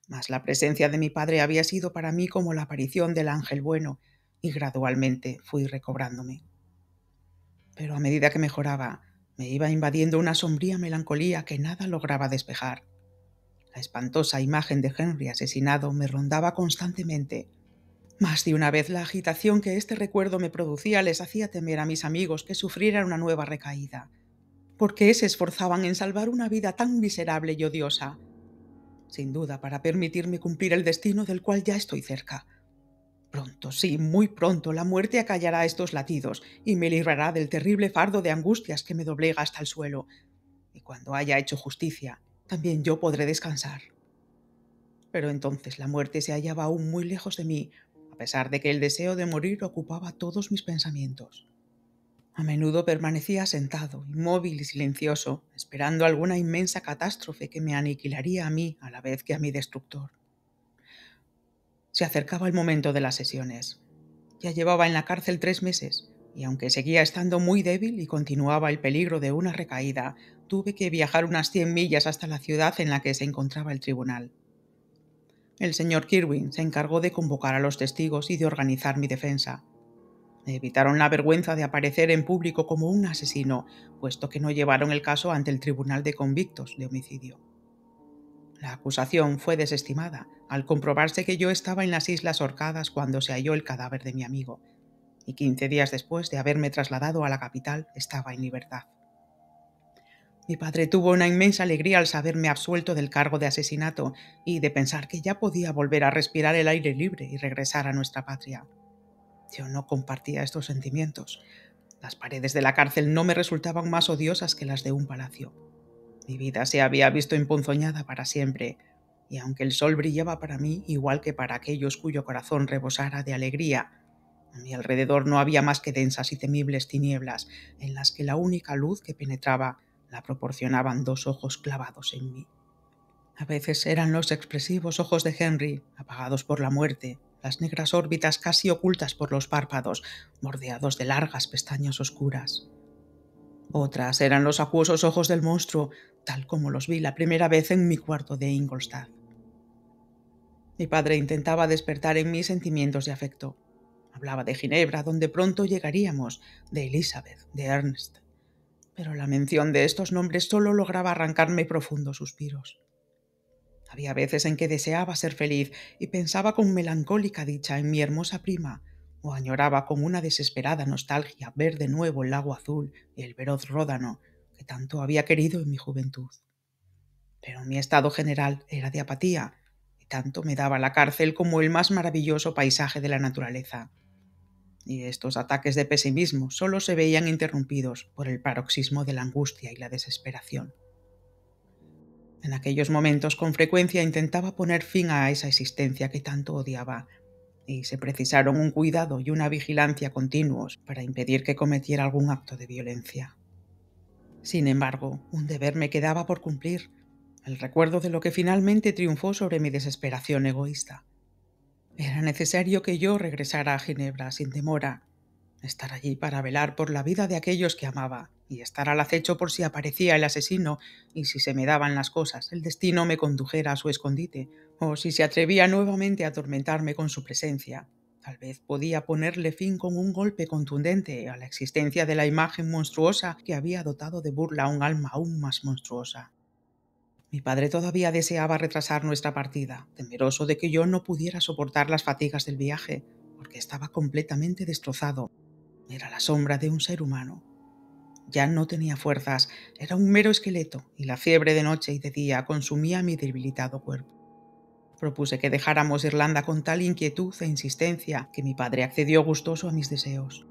[SPEAKER 1] Mas la presencia de mi padre había sido para mí como la aparición del ángel bueno, y gradualmente fui recobrándome. Pero a medida que mejoraba, me iba invadiendo una sombría melancolía que nada lograba despejar. La espantosa imagen de Henry asesinado me rondaba constantemente. Más de una vez la agitación que este recuerdo me producía les hacía temer a mis amigos que sufrieran una nueva recaída, ¿Por se esforzaban en salvar una vida tan miserable y odiosa? Sin duda, para permitirme cumplir el destino del cual ya estoy cerca. Pronto, sí, muy pronto, la muerte acallará estos latidos y me librará del terrible fardo de angustias que me doblega hasta el suelo. Y cuando haya hecho justicia, también yo podré descansar. Pero entonces la muerte se hallaba aún muy lejos de mí, a pesar de que el deseo de morir ocupaba todos mis pensamientos. A menudo permanecía sentado, inmóvil y silencioso, esperando alguna inmensa catástrofe que me aniquilaría a mí a la vez que a mi destructor. Se acercaba el momento de las sesiones. Ya llevaba en la cárcel tres meses, y aunque seguía estando muy débil y continuaba el peligro de una recaída, tuve que viajar unas 100 millas hasta la ciudad en la que se encontraba el tribunal. El señor Kirwin se encargó de convocar a los testigos y de organizar mi defensa evitaron la vergüenza de aparecer en público como un asesino, puesto que no llevaron el caso ante el Tribunal de Convictos de Homicidio. La acusación fue desestimada al comprobarse que yo estaba en las Islas Orcadas cuando se halló el cadáver de mi amigo, y 15 días después de haberme trasladado a la capital estaba en libertad. Mi padre tuvo una inmensa alegría al saberme absuelto del cargo de asesinato y de pensar que ya podía volver a respirar el aire libre y regresar a nuestra patria. Yo no compartía estos sentimientos. Las paredes de la cárcel no me resultaban más odiosas que las de un palacio. Mi vida se había visto emponzoñada para siempre, y aunque el sol brillaba para mí igual que para aquellos cuyo corazón rebosara de alegría, a mi alrededor no había más que densas y temibles tinieblas, en las que la única luz que penetraba la proporcionaban dos ojos clavados en mí. A veces eran los expresivos ojos de Henry, apagados por la muerte, las negras órbitas casi ocultas por los párpados, bordeados de largas pestañas oscuras. Otras eran los acuosos ojos del monstruo, tal como los vi la primera vez en mi cuarto de Ingolstadt. Mi padre intentaba despertar en mí sentimientos de afecto. Hablaba de Ginebra, donde pronto llegaríamos, de Elizabeth, de Ernest. Pero la mención de estos nombres solo lograba arrancarme profundos suspiros. Había veces en que deseaba ser feliz y pensaba con melancólica dicha en mi hermosa prima, o añoraba con una desesperada nostalgia ver de nuevo el lago azul y el veroz ródano que tanto había querido en mi juventud. Pero mi estado general era de apatía, y tanto me daba la cárcel como el más maravilloso paisaje de la naturaleza. Y estos ataques de pesimismo solo se veían interrumpidos por el paroxismo de la angustia y la desesperación. En aquellos momentos con frecuencia intentaba poner fin a esa existencia que tanto odiaba, y se precisaron un cuidado y una vigilancia continuos para impedir que cometiera algún acto de violencia. Sin embargo, un deber me quedaba por cumplir, el recuerdo de lo que finalmente triunfó sobre mi desesperación egoísta. Era necesario que yo regresara a Ginebra sin demora estar allí para velar por la vida de aquellos que amaba, y estar al acecho por si aparecía el asesino, y si se me daban las cosas, el destino me condujera a su escondite, o si se atrevía nuevamente a atormentarme con su presencia. Tal vez podía ponerle fin con un golpe contundente a la existencia de la imagen monstruosa que había dotado de burla a un alma aún más monstruosa. Mi padre todavía deseaba retrasar nuestra partida, temeroso de que yo no pudiera soportar las fatigas del viaje, porque estaba completamente destrozado era la sombra de un ser humano. Ya no tenía fuerzas, era un mero esqueleto, y la fiebre de noche y de día consumía mi debilitado cuerpo. Propuse que dejáramos Irlanda con tal inquietud e insistencia que mi padre accedió gustoso a mis deseos.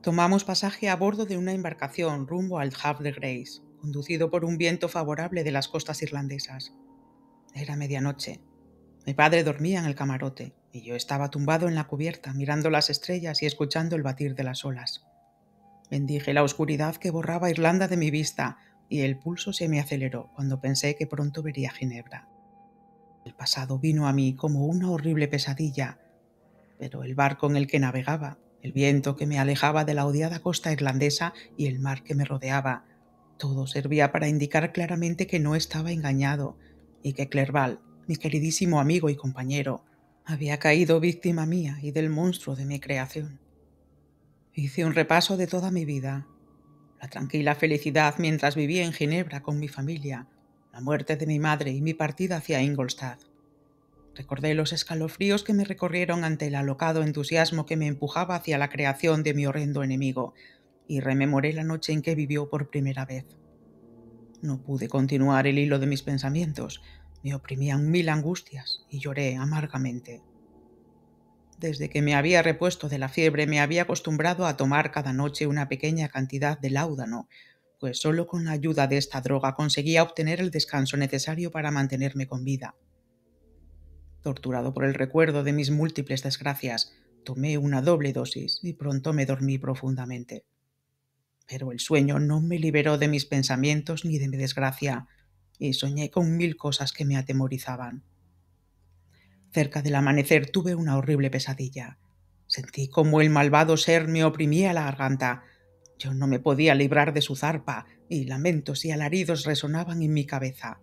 [SPEAKER 1] Tomamos pasaje a bordo de una embarcación rumbo al Havre de Grace, conducido por un viento favorable de las costas irlandesas. Era medianoche. Mi padre dormía en el camarote y yo estaba tumbado en la cubierta mirando las estrellas y escuchando el batir de las olas. Bendije la oscuridad que borraba Irlanda de mi vista y el pulso se me aceleró cuando pensé que pronto vería Ginebra. El pasado vino a mí como una horrible pesadilla, pero el barco en el que navegaba, el viento que me alejaba de la odiada costa irlandesa y el mar que me rodeaba, todo servía para indicar claramente que no estaba engañado y que Clerval, mi queridísimo amigo y compañero, había caído víctima mía y del monstruo de mi creación. Hice un repaso de toda mi vida, la tranquila felicidad mientras vivía en Ginebra con mi familia, la muerte de mi madre y mi partida hacia Ingolstadt. Recordé los escalofríos que me recorrieron ante el alocado entusiasmo que me empujaba hacia la creación de mi horrendo enemigo, y rememoré la noche en que vivió por primera vez. No pude continuar el hilo de mis pensamientos, me oprimían mil angustias y lloré amargamente. Desde que me había repuesto de la fiebre me había acostumbrado a tomar cada noche una pequeña cantidad de láudano, pues solo con la ayuda de esta droga conseguía obtener el descanso necesario para mantenerme con vida. Torturado por el recuerdo de mis múltiples desgracias, tomé una doble dosis y pronto me dormí profundamente. Pero el sueño no me liberó de mis pensamientos ni de mi desgracia, y soñé con mil cosas que me atemorizaban. Cerca del amanecer tuve una horrible pesadilla. Sentí como el malvado ser me oprimía la garganta. Yo no me podía librar de su zarpa, y lamentos y alaridos resonaban en mi cabeza.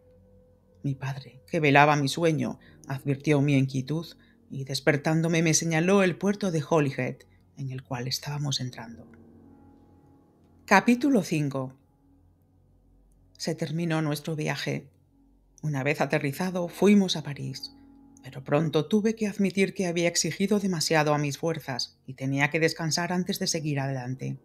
[SPEAKER 1] Mi padre, que velaba mi sueño, advirtió mi inquietud y despertándome me señaló el puerto de Holyhead, en el cual estábamos entrando. Capítulo 5 se terminó nuestro viaje. Una vez aterrizado, fuimos a París, pero pronto tuve que admitir que había exigido demasiado a mis fuerzas y tenía que descansar antes de seguir adelante.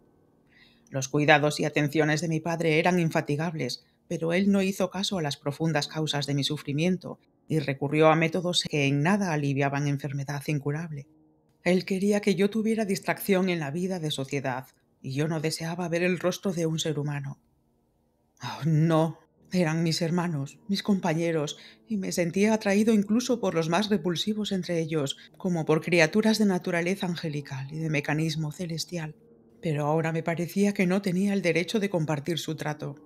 [SPEAKER 1] Los cuidados y atenciones de mi padre eran infatigables, pero él no hizo caso a las profundas causas de mi sufrimiento y recurrió a métodos que en nada aliviaban enfermedad incurable. Él quería que yo tuviera distracción en la vida de sociedad, y yo no deseaba ver el rostro de un ser humano. Ah, no, eran mis hermanos, mis compañeros, y me sentía atraído incluso por los más repulsivos entre ellos, como por criaturas de naturaleza angelical y de mecanismo celestial. Pero ahora me parecía que no tenía el derecho de compartir su trato.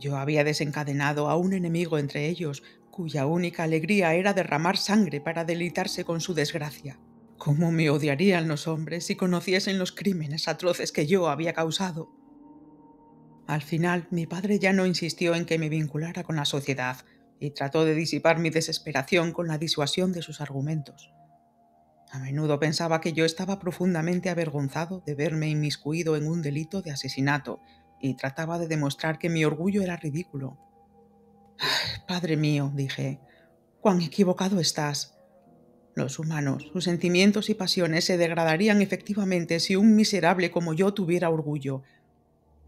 [SPEAKER 1] Yo había desencadenado a un enemigo entre ellos, cuya única alegría era derramar sangre para deleitarse con su desgracia. ¿Cómo me odiarían los hombres si conociesen los crímenes atroces que yo había causado? Al final, mi padre ya no insistió en que me vinculara con la sociedad y trató de disipar mi desesperación con la disuasión de sus argumentos. A menudo pensaba que yo estaba profundamente avergonzado de verme inmiscuido en un delito de asesinato y trataba de demostrar que mi orgullo era ridículo. Padre mío, dije, cuán equivocado estás. Los humanos, sus sentimientos y pasiones se degradarían efectivamente si un miserable como yo tuviera orgullo,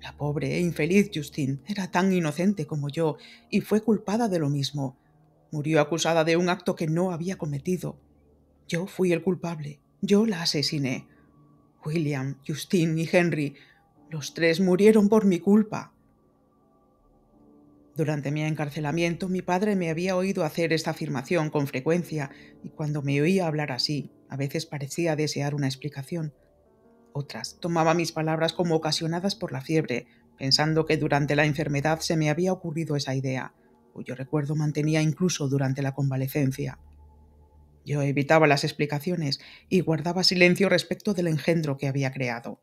[SPEAKER 1] la pobre e infeliz Justine era tan inocente como yo y fue culpada de lo mismo. Murió acusada de un acto que no había cometido. Yo fui el culpable. Yo la asesiné. William, Justine y Henry, los tres murieron por mi culpa. Durante mi encarcelamiento mi padre me había oído hacer esta afirmación con frecuencia y cuando me oía hablar así, a veces parecía desear una explicación. Otras tomaba mis palabras como ocasionadas por la fiebre, pensando que durante la enfermedad se me había ocurrido esa idea, cuyo recuerdo mantenía incluso durante la convalecencia. Yo evitaba las explicaciones y guardaba silencio respecto del engendro que había creado.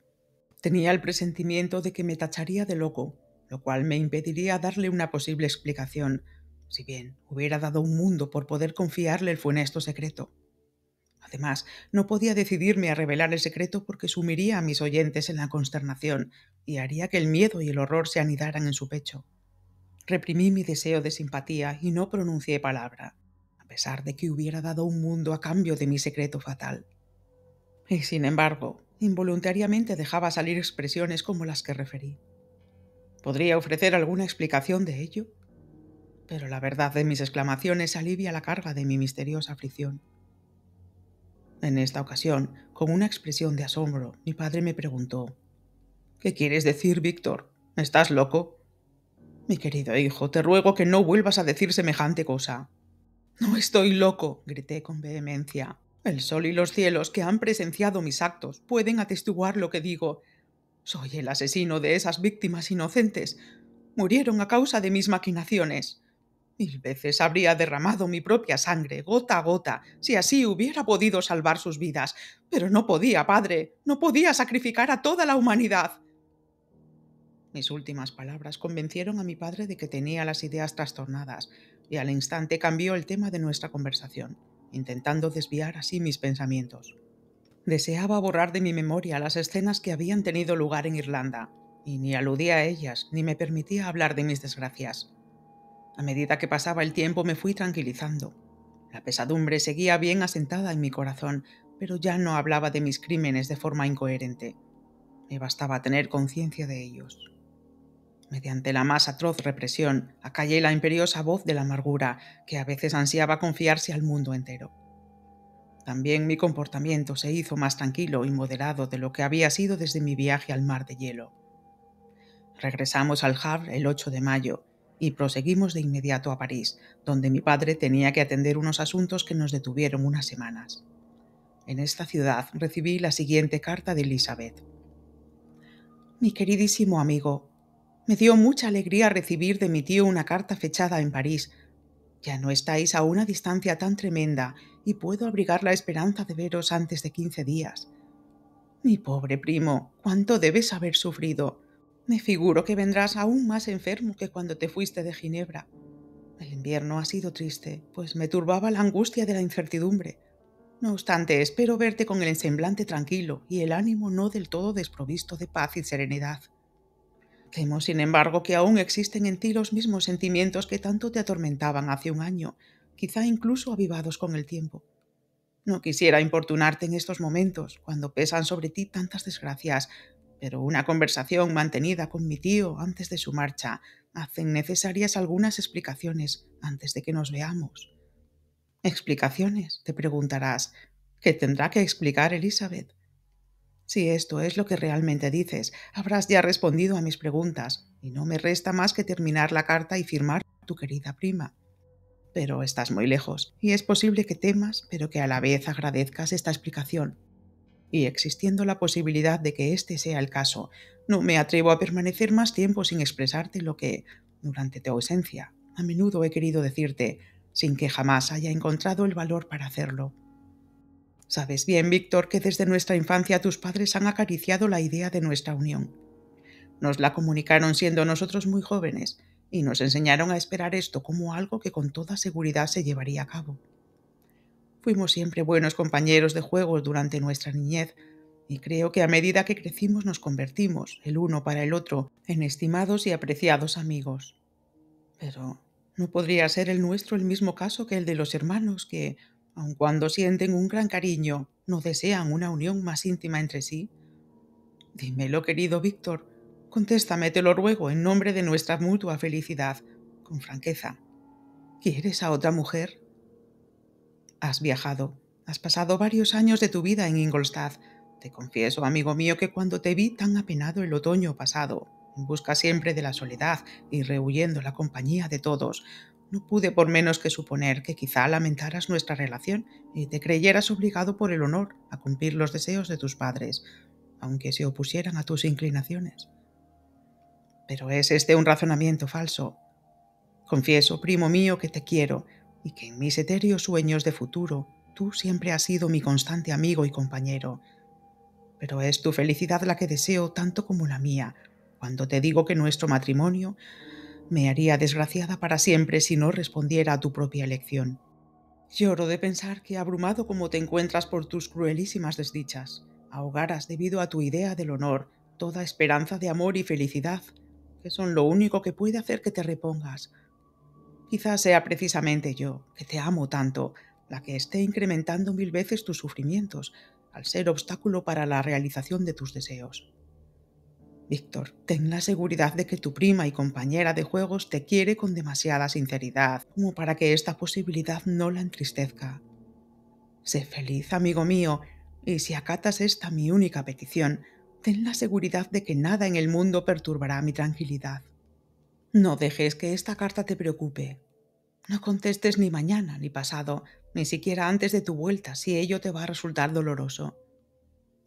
[SPEAKER 1] Tenía el presentimiento de que me tacharía de loco, lo cual me impediría darle una posible explicación, si bien hubiera dado un mundo por poder confiarle el funesto secreto. Además, no podía decidirme a revelar el secreto porque sumiría a mis oyentes en la consternación y haría que el miedo y el horror se anidaran en su pecho. Reprimí mi deseo de simpatía y no pronuncié palabra, a pesar de que hubiera dado un mundo a cambio de mi secreto fatal. Y sin embargo, involuntariamente dejaba salir expresiones como las que referí. ¿Podría ofrecer alguna explicación de ello? Pero la verdad de mis exclamaciones alivia la carga de mi misteriosa aflicción. En esta ocasión, con una expresión de asombro, mi padre me preguntó, ¿Qué quieres decir, Víctor? ¿Estás loco? Mi querido hijo, te ruego que no vuelvas a decir semejante cosa. No estoy loco, grité con vehemencia. El sol y los cielos que han presenciado mis actos pueden atestiguar lo que digo. Soy el asesino de esas víctimas inocentes. Murieron a causa de mis maquinaciones. Mil veces habría derramado mi propia sangre, gota a gota, si así hubiera podido salvar sus vidas. Pero no podía, padre, no podía sacrificar a toda la humanidad. Mis últimas palabras convencieron a mi padre de que tenía las ideas trastornadas, y al instante cambió el tema de nuestra conversación, intentando desviar así mis pensamientos. Deseaba borrar de mi memoria las escenas que habían tenido lugar en Irlanda, y ni aludía a ellas, ni me permitía hablar de mis desgracias. A medida que pasaba el tiempo me fui tranquilizando. La pesadumbre seguía bien asentada en mi corazón, pero ya no hablaba de mis crímenes de forma incoherente. Me bastaba tener conciencia de ellos. Mediante la más atroz represión, acallé la imperiosa voz de la amargura, que a veces ansiaba confiarse al mundo entero. También mi comportamiento se hizo más tranquilo y moderado de lo que había sido desde mi viaje al mar de hielo. Regresamos al Havre el 8 de mayo y proseguimos de inmediato a París, donde mi padre tenía que atender unos asuntos que nos detuvieron unas semanas. En esta ciudad recibí la siguiente carta de Elizabeth. Mi queridísimo amigo, me dio mucha alegría recibir de mi tío una carta fechada en París. Ya no estáis a una distancia tan tremenda y puedo abrigar la esperanza de veros antes de quince días. Mi pobre primo, cuánto debes haber sufrido. Me figuro que vendrás aún más enfermo que cuando te fuiste de Ginebra. El invierno ha sido triste, pues me turbaba la angustia de la incertidumbre. No obstante, espero verte con el semblante tranquilo y el ánimo no del todo desprovisto de paz y serenidad. Temo, sin embargo, que aún existen en ti los mismos sentimientos que tanto te atormentaban hace un año, quizá incluso avivados con el tiempo. No quisiera importunarte en estos momentos, cuando pesan sobre ti tantas desgracias, pero una conversación mantenida con mi tío antes de su marcha hacen necesarias algunas explicaciones antes de que nos veamos. Explicaciones, te preguntarás, ¿Qué tendrá que explicar Elizabeth. Si esto es lo que realmente dices, habrás ya respondido a mis preguntas, y no me resta más que terminar la carta y firmar tu querida prima. Pero estás muy lejos, y es posible que temas, pero que a la vez agradezcas esta explicación y existiendo la posibilidad de que este sea el caso, no me atrevo a permanecer más tiempo sin expresarte lo que, durante tu ausencia, a menudo he querido decirte, sin que jamás haya encontrado el valor para hacerlo. Sabes bien, Víctor, que desde nuestra infancia tus padres han acariciado la idea de nuestra unión. Nos la comunicaron siendo nosotros muy jóvenes y nos enseñaron a esperar esto como algo que con toda seguridad se llevaría a cabo. Fuimos siempre buenos compañeros de juegos durante nuestra niñez y creo que a medida que crecimos nos convertimos, el uno para el otro, en estimados y apreciados amigos. Pero no podría ser el nuestro el mismo caso que el de los hermanos que, aun cuando sienten un gran cariño, no desean una unión más íntima entre sí. Dímelo, querido Víctor, contéstame, te lo ruego, en nombre de nuestra mutua felicidad, con franqueza. ¿Quieres a otra mujer? Has viajado, has pasado varios años de tu vida en Ingolstadt. Te confieso, amigo mío, que cuando te vi tan apenado el otoño pasado, en busca siempre de la soledad y rehuyendo la compañía de todos, no pude por menos que suponer que quizá lamentaras nuestra relación y te creyeras obligado por el honor a cumplir los deseos de tus padres, aunque se opusieran a tus inclinaciones. Pero es este un razonamiento falso. Confieso, primo mío, que te quiero, y que en mis etéreos sueños de futuro tú siempre has sido mi constante amigo y compañero. Pero es tu felicidad la que deseo tanto como la mía, cuando te digo que nuestro matrimonio me haría desgraciada para siempre si no respondiera a tu propia elección. Lloro de pensar que abrumado como te encuentras por tus cruelísimas desdichas, ahogaras debido a tu idea del honor toda esperanza de amor y felicidad, que son lo único que puede hacer que te repongas, Quizás sea precisamente yo, que te amo tanto, la que esté incrementando mil veces tus sufrimientos, al ser obstáculo para la realización de tus deseos. Víctor, ten la seguridad de que tu prima y compañera de juegos te quiere con demasiada sinceridad, como para que esta posibilidad no la entristezca. Sé feliz, amigo mío, y si acatas esta mi única petición, ten la seguridad de que nada en el mundo perturbará mi tranquilidad. No dejes que esta carta te preocupe. No contestes ni mañana, ni pasado, ni siquiera antes de tu vuelta, si ello te va a resultar doloroso.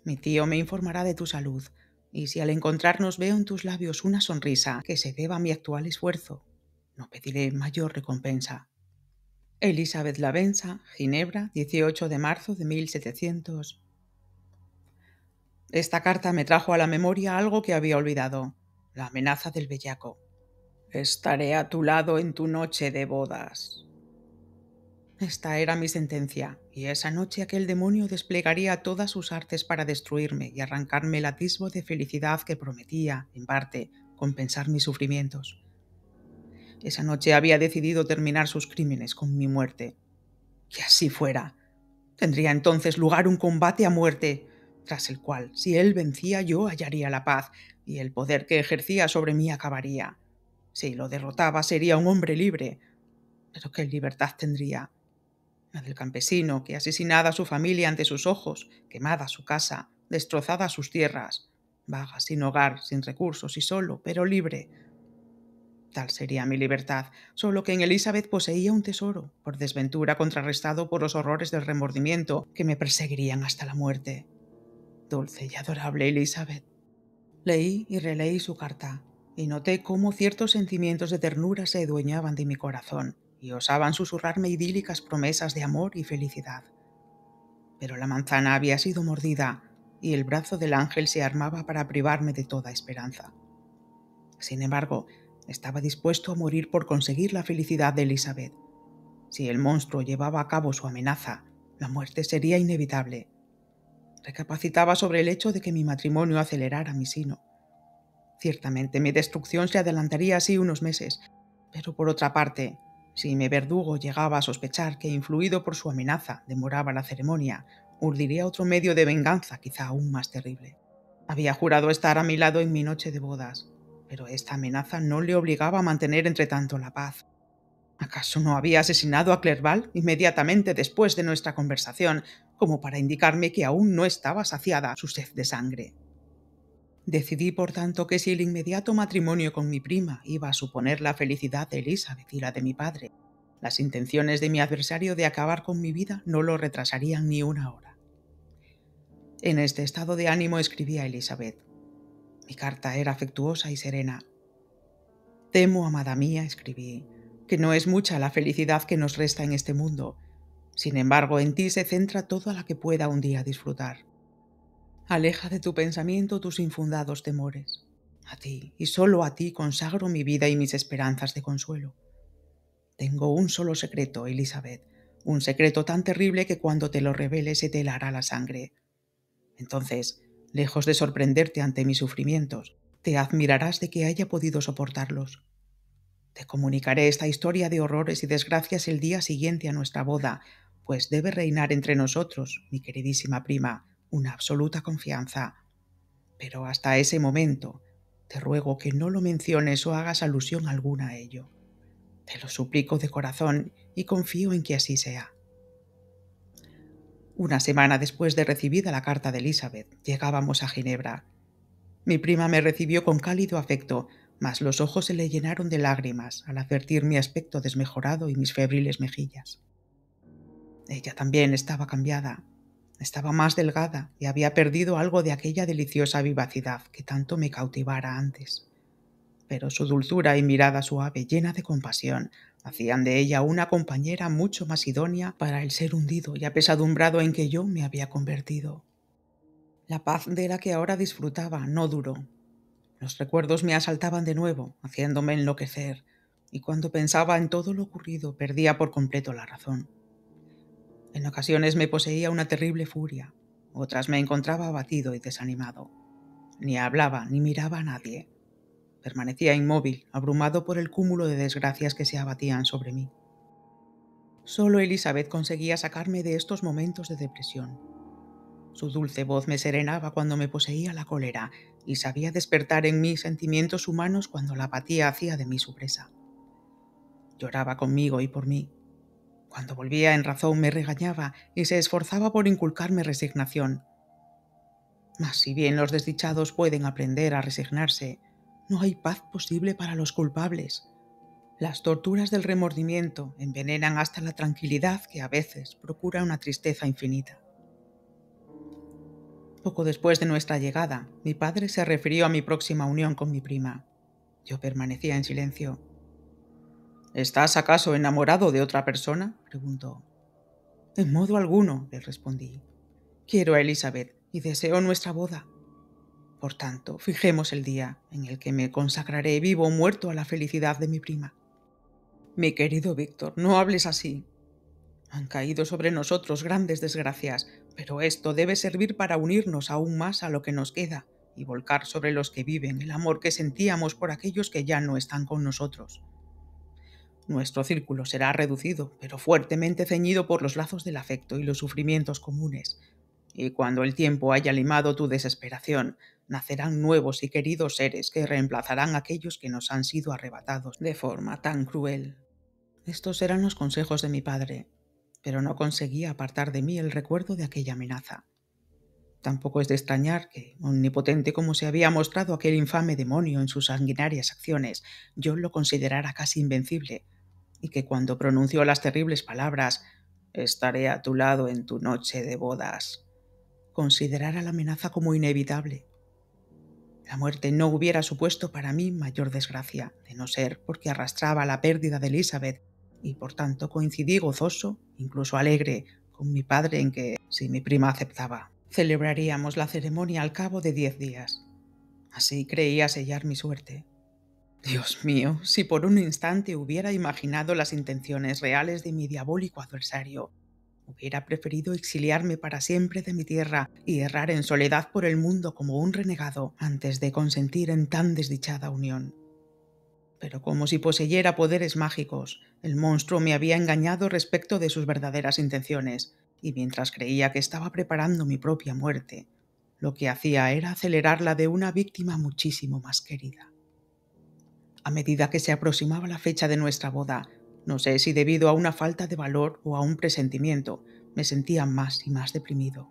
[SPEAKER 1] Mi tío me informará de tu salud, y si al encontrarnos veo en tus labios una sonrisa que se deba a mi actual esfuerzo, no pediré mayor recompensa. Elizabeth Lavensa, Ginebra, 18 de marzo de 1700. Esta carta me trajo a la memoria algo que había olvidado, la amenaza del bellaco. Estaré a tu lado en tu noche de bodas. Esta era mi sentencia, y esa noche aquel demonio desplegaría todas sus artes para destruirme y arrancarme el atisbo de felicidad que prometía, en parte, compensar mis sufrimientos. Esa noche había decidido terminar sus crímenes con mi muerte. Que así fuera. Tendría entonces lugar un combate a muerte, tras el cual, si él vencía, yo hallaría la paz, y el poder que ejercía sobre mí acabaría. Si lo derrotaba sería un hombre libre. Pero qué libertad tendría. La del campesino, que asesinada a su familia ante sus ojos, quemada su casa, destrozada sus tierras, vaga, sin hogar, sin recursos y solo, pero libre. Tal sería mi libertad, solo que en Elizabeth poseía un tesoro, por desventura contrarrestado por los horrores del remordimiento que me perseguirían hasta la muerte. Dulce y adorable Elizabeth. Leí y releí su carta, y noté cómo ciertos sentimientos de ternura se adueñaban de mi corazón y osaban susurrarme idílicas promesas de amor y felicidad. Pero la manzana había sido mordida y el brazo del ángel se armaba para privarme de toda esperanza. Sin embargo, estaba dispuesto a morir por conseguir la felicidad de Elizabeth. Si el monstruo llevaba a cabo su amenaza, la muerte sería inevitable. Recapacitaba sobre el hecho de que mi matrimonio acelerara mi sino Ciertamente, mi destrucción se adelantaría así unos meses, pero por otra parte, si mi verdugo llegaba a sospechar que, influido por su amenaza, demoraba la ceremonia, urdiría otro medio de venganza quizá aún más terrible. Había jurado estar a mi lado en mi noche de bodas, pero esta amenaza no le obligaba a mantener entre tanto la paz. ¿Acaso no había asesinado a Clerval inmediatamente después de nuestra conversación, como para indicarme que aún no estaba saciada su sed de sangre? Decidí, por tanto, que si el inmediato matrimonio con mi prima iba a suponer la felicidad de Elizabeth y la de mi padre, las intenciones de mi adversario de acabar con mi vida no lo retrasarían ni una hora. En este estado de ánimo escribí a Elizabeth. Mi carta era afectuosa y serena. Temo, amada mía, escribí, que no es mucha la felicidad que nos resta en este mundo. Sin embargo, en ti se centra toda la que pueda un día disfrutar. Aleja de tu pensamiento tus infundados temores. A ti, y solo a ti, consagro mi vida y mis esperanzas de consuelo. Tengo un solo secreto, Elizabeth, un secreto tan terrible que cuando te lo revele se te helará la sangre. Entonces, lejos de sorprenderte ante mis sufrimientos, te admirarás de que haya podido soportarlos. Te comunicaré esta historia de horrores y desgracias el día siguiente a nuestra boda, pues debe reinar entre nosotros, mi queridísima prima, una absoluta confianza. Pero hasta ese momento, te ruego que no lo menciones o hagas alusión alguna a ello. Te lo suplico de corazón y confío en que así sea. Una semana después de recibida la carta de Elizabeth, llegábamos a Ginebra. Mi prima me recibió con cálido afecto, mas los ojos se le llenaron de lágrimas al advertir mi aspecto desmejorado y mis febriles mejillas. Ella también estaba cambiada. Estaba más delgada y había perdido algo de aquella deliciosa vivacidad que tanto me cautivara antes. Pero su dulzura y mirada suave, llena de compasión, hacían de ella una compañera mucho más idónea para el ser hundido y apesadumbrado en que yo me había convertido. La paz de la que ahora disfrutaba no duró. Los recuerdos me asaltaban de nuevo, haciéndome enloquecer, y cuando pensaba en todo lo ocurrido perdía por completo la razón. En ocasiones me poseía una terrible furia, otras me encontraba abatido y desanimado. Ni hablaba ni miraba a nadie. Permanecía inmóvil, abrumado por el cúmulo de desgracias que se abatían sobre mí. Solo Elizabeth conseguía sacarme de estos momentos de depresión. Su dulce voz me serenaba cuando me poseía la cólera y sabía despertar en mí sentimientos humanos cuando la apatía hacía de mí su presa. Lloraba conmigo y por mí, cuando volvía en razón me regañaba y se esforzaba por inculcarme resignación. Mas si bien los desdichados pueden aprender a resignarse, no hay paz posible para los culpables. Las torturas del remordimiento envenenan hasta la tranquilidad que a veces procura una tristeza infinita. Poco después de nuestra llegada, mi padre se refirió a mi próxima unión con mi prima. Yo permanecía en silencio. ¿Estás acaso enamorado de otra persona? preguntó. —En modo alguno, le respondí. Quiero a Elizabeth y deseo nuestra boda. Por tanto, fijemos el día en el que me consagraré vivo o muerto a la felicidad de mi prima. Mi querido Víctor, no hables así. Han caído sobre nosotros grandes desgracias, pero esto debe servir para unirnos aún más a lo que nos queda y volcar sobre los que viven el amor que sentíamos por aquellos que ya no están con nosotros. Nuestro círculo será reducido, pero fuertemente ceñido por los lazos del afecto y los sufrimientos comunes. Y cuando el tiempo haya limado tu desesperación, nacerán nuevos y queridos seres que reemplazarán aquellos que nos han sido arrebatados de forma tan cruel. Estos eran los consejos de mi padre, pero no conseguía apartar de mí el recuerdo de aquella amenaza. Tampoco es de extrañar que, omnipotente como se había mostrado aquel infame demonio en sus sanguinarias acciones, yo lo considerara casi invencible, y que cuando pronunció las terribles palabras Estaré a tu lado en tu noche de bodas, considerara la amenaza como inevitable. La muerte no hubiera supuesto para mí mayor desgracia, de no ser porque arrastraba la pérdida de Elizabeth y por tanto coincidí gozoso, incluso alegre, con mi padre en que, si mi prima aceptaba, celebraríamos la ceremonia al cabo de diez días. Así creía sellar mi suerte. Dios mío, si por un instante hubiera imaginado las intenciones reales de mi diabólico adversario, hubiera preferido exiliarme para siempre de mi tierra y errar en soledad por el mundo como un renegado antes de consentir en tan desdichada unión. Pero como si poseyera poderes mágicos, el monstruo me había engañado respecto de sus verdaderas intenciones, y mientras creía que estaba preparando mi propia muerte, lo que hacía era acelerarla de una víctima muchísimo más querida a medida que se aproximaba la fecha de nuestra boda, no sé si debido a una falta de valor o a un presentimiento, me sentía más y más deprimido.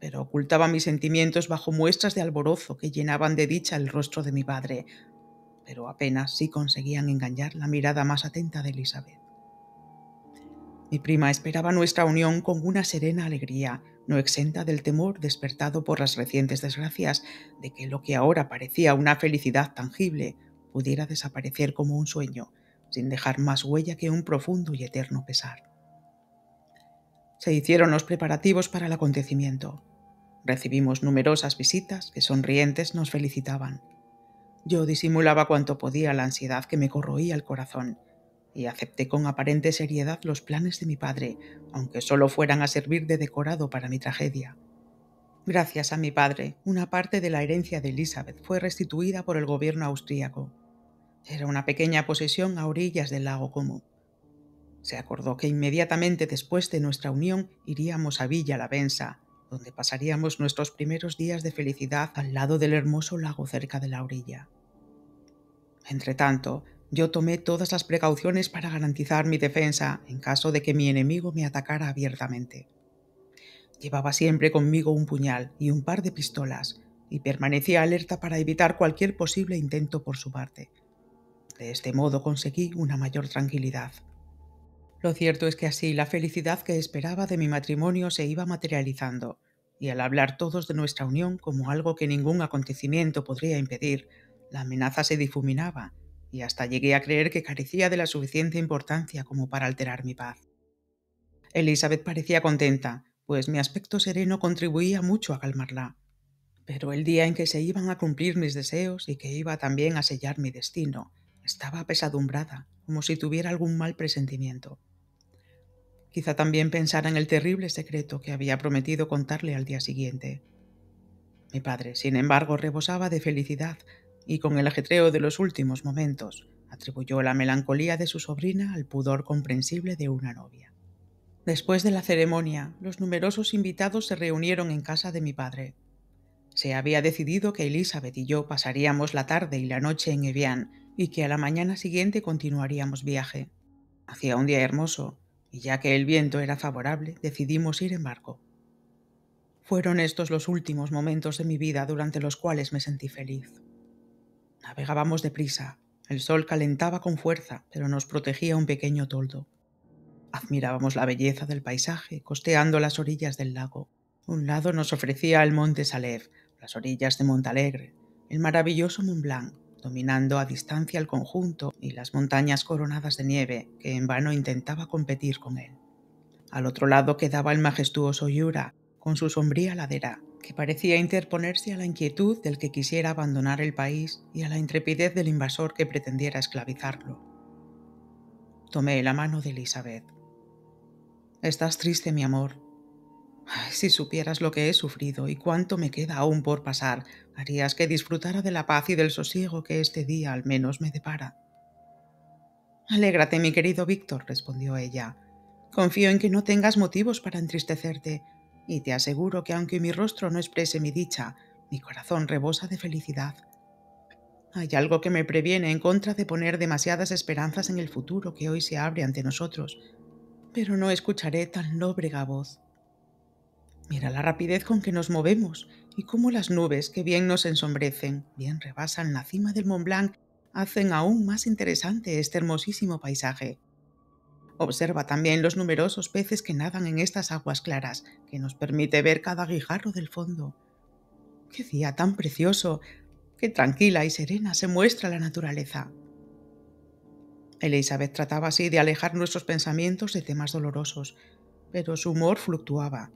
[SPEAKER 1] Pero ocultaba mis sentimientos bajo muestras de alborozo que llenaban de dicha el rostro de mi padre, pero apenas sí conseguían engañar la mirada más atenta de Elizabeth. Mi prima esperaba nuestra unión con una serena alegría, no exenta del temor despertado por las recientes desgracias de que lo que ahora parecía una felicidad tangible pudiera desaparecer como un sueño, sin dejar más huella que un profundo y eterno pesar. Se hicieron los preparativos para el acontecimiento. Recibimos numerosas visitas que sonrientes nos felicitaban. Yo disimulaba cuanto podía la ansiedad que me corroía el corazón y acepté con aparente seriedad los planes de mi padre, aunque solo fueran a servir de decorado para mi tragedia. Gracias a mi padre, una parte de la herencia de Elizabeth fue restituida por el gobierno austríaco. Era una pequeña posesión a orillas del lago Como. Se acordó que inmediatamente después de nuestra unión iríamos a Villa la Bensa, donde pasaríamos nuestros primeros días de felicidad al lado del hermoso lago cerca de la orilla. Entretanto, yo tomé todas las precauciones para garantizar mi defensa en caso de que mi enemigo me atacara abiertamente. Llevaba siempre conmigo un puñal y un par de pistolas, y permanecía alerta para evitar cualquier posible intento por su parte. De este modo conseguí una mayor tranquilidad. Lo cierto es que así la felicidad que esperaba de mi matrimonio se iba materializando, y al hablar todos de nuestra unión como algo que ningún acontecimiento podría impedir, la amenaza se difuminaba, y hasta llegué a creer que carecía de la suficiente importancia como para alterar mi paz. Elizabeth parecía contenta, pues mi aspecto sereno contribuía mucho a calmarla. Pero el día en que se iban a cumplir mis deseos y que iba también a sellar mi destino, estaba apesadumbrada, como si tuviera algún mal presentimiento. Quizá también pensara en el terrible secreto que había prometido contarle al día siguiente. Mi padre, sin embargo, rebosaba de felicidad y con el ajetreo de los últimos momentos atribuyó la melancolía de su sobrina al pudor comprensible de una novia. Después de la ceremonia, los numerosos invitados se reunieron en casa de mi padre. Se había decidido que Elizabeth y yo pasaríamos la tarde y la noche en Evian y que a la mañana siguiente continuaríamos viaje. Hacía un día hermoso, y ya que el viento era favorable, decidimos ir en barco. Fueron estos los últimos momentos de mi vida durante los cuales me sentí feliz. Navegábamos deprisa, el sol calentaba con fuerza, pero nos protegía un pequeño toldo. Admirábamos la belleza del paisaje, costeando las orillas del lago. Un lado nos ofrecía el monte Salef, las orillas de Montalegre, el maravilloso Mont Blanc, dominando a distancia el conjunto y las montañas coronadas de nieve, que en vano intentaba competir con él. Al otro lado quedaba el majestuoso Yura, con su sombría ladera, que parecía interponerse a la inquietud del que quisiera abandonar el país y a la intrepidez del invasor que pretendiera esclavizarlo. Tomé la mano de Elizabeth Estás triste, mi amor. si supieras lo que he sufrido y cuánto me queda aún por pasar, harías que disfrutara de la paz y del sosiego que este día al menos me depara. Alégrate, mi querido Víctor, respondió ella. Confío en que no tengas motivos para entristecerte, y te aseguro que aunque mi rostro no exprese mi dicha, mi corazón rebosa de felicidad. Hay algo que me previene en contra de poner demasiadas esperanzas en el futuro que hoy se abre ante nosotros, pero no escucharé tan lóbrega voz. Mira la rapidez con que nos movemos y cómo las nubes que bien nos ensombrecen, bien rebasan la cima del Mont Blanc, hacen aún más interesante este hermosísimo paisaje. Observa también los numerosos peces que nadan en estas aguas claras, que nos permite ver cada guijarro del fondo. ¡Qué día tan precioso! ¡Qué tranquila y serena se muestra la naturaleza! Elizabeth trataba así de alejar nuestros pensamientos de temas dolorosos, pero su humor fluctuaba.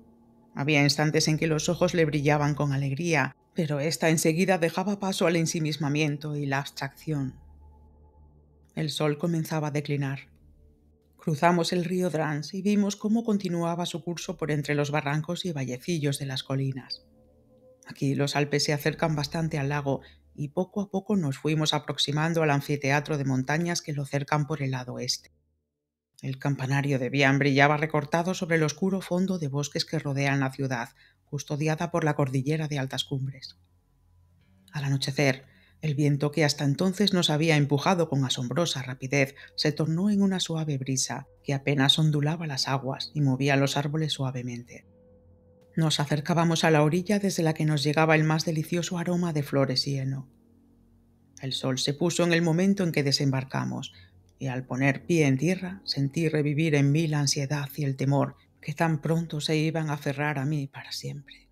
[SPEAKER 1] Había instantes en que los ojos le brillaban con alegría, pero ésta enseguida dejaba paso al ensimismamiento y la abstracción. El sol comenzaba a declinar. Cruzamos el río Drans y vimos cómo continuaba su curso por entre los barrancos y vallecillos de las colinas. Aquí los Alpes se acercan bastante al lago y poco a poco nos fuimos aproximando al anfiteatro de montañas que lo cercan por el lado este. El campanario de Bian brillaba recortado sobre el oscuro fondo de bosques que rodean la ciudad, custodiada por la cordillera de altas cumbres. Al anochecer, el viento que hasta entonces nos había empujado con asombrosa rapidez se tornó en una suave brisa que apenas ondulaba las aguas y movía los árboles suavemente. Nos acercábamos a la orilla desde la que nos llegaba el más delicioso aroma de flores y heno. El sol se puso en el momento en que desembarcamos, y al poner pie en tierra sentí revivir en mí la ansiedad y el temor que tan pronto se iban a cerrar a mí para siempre.